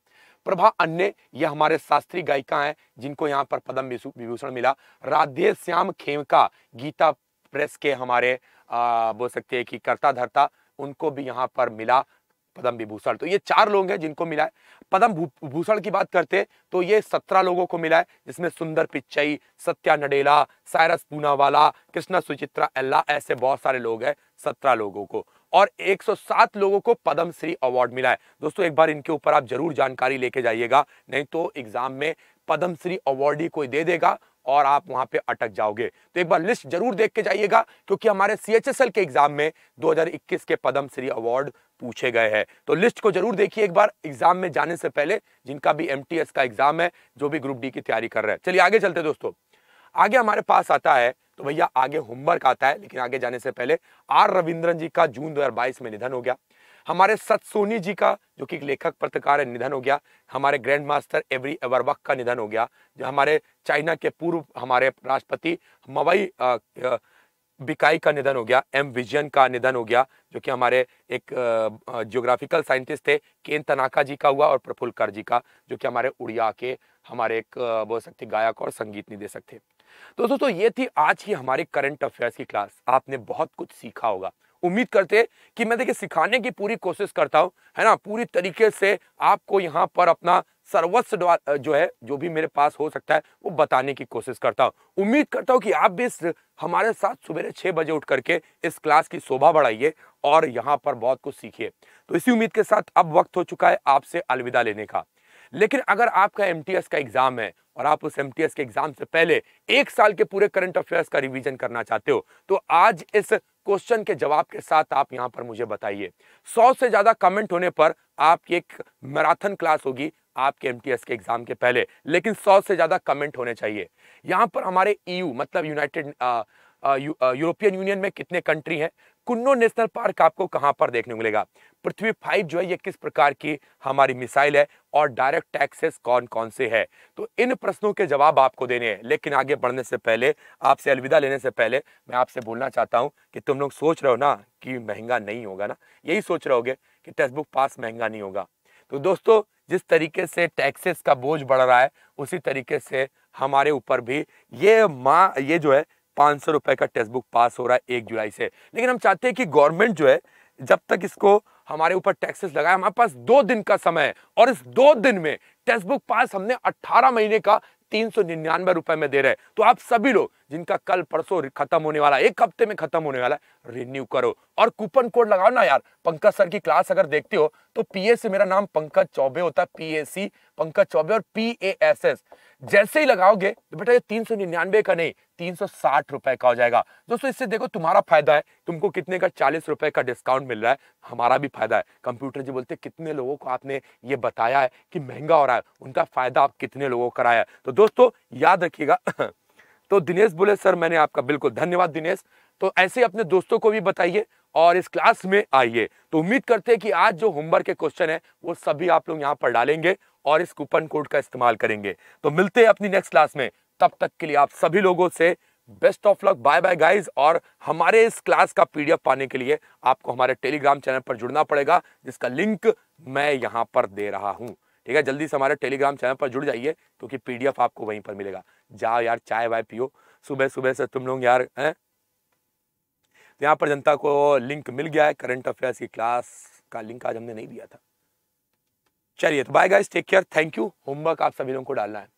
Speaker 1: प्रभा अन्य यह हमारे शास्त्रीय गायिका हैं जिनको यहाँ पर पद्म विभूषण मिला राधे श्याम खेमका गीता प्रेस के हमारे बोल सकते हैं कि कर्ता धरता उनको भी यहाँ पर मिला पदम विभूषण तो ये चार लोग हैं जिनको मिला है पदम भूषण की बात करते तो ये सत्रह लोगों को मिला है जिसमें सुंदर पिच्चई सत्या नडेला सायरस पूनावाला कृष्णा सुचित्रा एल्ला ऐसे बहुत सारे लोग हैं सत्रह लोगों को और 107 लोगों को पद्मश्री श्री अवार्ड मिला है दोस्तों एक बार इनके ऊपर आप जरूर जानकारी लेके जाइएगा नहीं तो एग्जाम में पद्मश्री अवार्ड ही कोई दे देगा और आप वहां पे अटक जाओगे तो एक बार लिस्ट जरूर देख के जाइएगा क्योंकि हमारे सी के एग्जाम में 2021 के पद्मश्री अवार्ड पूछे गए हैं तो लिस्ट को जरूर देखिए एक बार एग्जाम में जाने से पहले जिनका भी एम का एग्जाम है जो भी ग्रुप डी की तैयारी कर रहे हैं चलिए आगे चलते दोस्तों आगे हमारे पास आता है तो भैया आगे होमवर्क आता है लेकिन आगे जाने से पहले आर रविंद्रन जी का जून 2022 में निधन हो गया हमारे सतसोनी जी का जो कि लेखक पत्रकार है निधन हो गया हमारे ग्रैंड मास्टर एवरी एवरवक का निधन हो गया जो हमारे चाइना के पूर्व हमारे राष्ट्रपति मवई बिकाई का निधन हो गया एम विजयन का निधन हो गया जो कि हमारे एक जियोग्राफिकल साइंटिस्ट थे केन तनाका जी का हुआ और प्रफुल्ल कर जी का जो कि हमारे उड़िया के हमारे एक बोल सकते गायक और संगीत निदेशक थे तो दोस्तों तो ये थी आज की हमारी करंट अफेयर्स की क्लास आपने बहुत कुछ सीखा होगा उम्मीद करते कि मैं देखिए सिखाने की पूरी कोशिश करता हूँ है ना पूरी तरीके से आपको यहाँ पर अपना सर्वस्व जो है जो भी मेरे पास हो सकता है वो बताने की कोशिश करता हूँ उम्मीद करता हूँ कि आप भी इस हमारे साथ सुबह छः बजे उठ करके इस क्लास की शोभा बढ़ाइए और यहाँ पर बहुत कुछ सीखिए तो इसी उम्मीद के साथ अब वक्त हो चुका है आपसे अलविदा लेने का लेकिन अगर आपका एम का एग्जाम है और आप उस एम के एग्जाम से पहले एक साल के पूरे करंट अफेयर्स का रिवीजन करना चाहते हो तो आज इस क्वेश्चन के जवाब के साथ आप यहाँ पर मुझे बताइए सौ से ज्यादा कमेंट होने पर आपकी एक मैराथन क्लास होगी आपके एम के एग्जाम के पहले लेकिन सौ से ज्यादा कमेंट होने चाहिए यहाँ पर हमारे ईयू e मतलब यूनाइटेड यूरोपियन यूनियन में कितने कंट्री हैं कुन्नो नेशनल पार्क आपको कहां पर देखने को मिलेगा पृथ्वी फाइव जो है ये किस प्रकार की हमारी मिसाइल है और डायरेक्ट टैक्सेस कौन कौन से है तो इन प्रश्नों के जवाब आपको देने हैं लेकिन आगे बढ़ने से पहले आपसे अलविदा लेने से पहले मैं आपसे बोलना चाहता हूँ कि तुम लोग सोच रहे हो ना कि महंगा नहीं होगा ना यही सोच रहे होगे कि टेक्स्ट बुक पास महंगा नहीं होगा तो दोस्तों जिस तरीके से टैक्सेस का बोझ बढ़ रहा है उसी तरीके से हमारे ऊपर भी ये माँ ये जो है पाँच सौ रुपये का टेक्स्ट बुक पास हो रहा है एक जुलाई से लेकिन हम चाहते हैं कि गवर्नमेंट जो है जब तक इसको हमारे ऊपर टैक्सेस लगाए हमारे पास दो दिन का समय है और इस दो दिन में टेक्स्ट बुक पास हमने अट्ठारह महीने का तीन सौ निन्यानवे रुपए में दे रहे हैं तो आप सभी लोग जिनका कल परसों खत्म होने वाला एक हफ्ते में खत्म होने वाला है रिन्यू करो और कूपन कोड लगाओ ना यार पंकज सर की क्लास अगर देखते हो तो पीए से मेरा नाम पंकज चौबे होता है सी पंकज चौबे और पी ए एस एस जैसे ही लगाओगे तो बेटा ये तीन सौ निन्यानवे का नहीं तीन सौ साठ रुपए का हो जाएगा दोस्तों इससे देखो तुम्हारा फायदा है तुमको कितने का चालीस रुपए का डिस्काउंट मिल रहा है हमारा भी फायदा है कंप्यूटर जी बोलते कितने लोगों को आपने ये बताया है कि महंगा हो रहा है उनका फायदा आप कितने लोगों को कराया है तो दोस्तों याद रखिएगा तो दिनेश बोले सर मैंने आपका बिल्कुल धन्यवाद दिनेश तो ऐसे अपने दोस्तों को भी बताइए और इस क्लास में आइए तो उम्मीद करते हैं कि आज जो होमवर्क के क्वेश्चन है वो सभी आप लोग यहाँ पर डालेंगे और इस कूपन कोड का इस्तेमाल करेंगे तो मिलते हैं अपनी नेक्स्ट क्लास में तब तक के लिए आप सभी लोगों से best of luck bye bye guys और हमारे इस क्लास का पीडीएफ पाने के लिए आपको हमारे टेलीग्राम चैनल पर जुड़ना पड़ेगा जिसका लिंक मैं यहां पर दे रहा हूं ठीक है जल्दी से हमारे टेलीग्राम चैनल पर जुड़ जाइए क्योंकि पीडीएफ आपको वहीं पर मिलेगा जाओ यार चाय वाय पियो सुबह सुबह से तुम लोग यार हैं तो यहाँ पर जनता को लिंक मिल गया है करंट अफेयर्स की क्लास का लिंक आज हमने नहीं दिया था चलिए तो bye guys take care thank you homework आप सभी लोगों को डालना है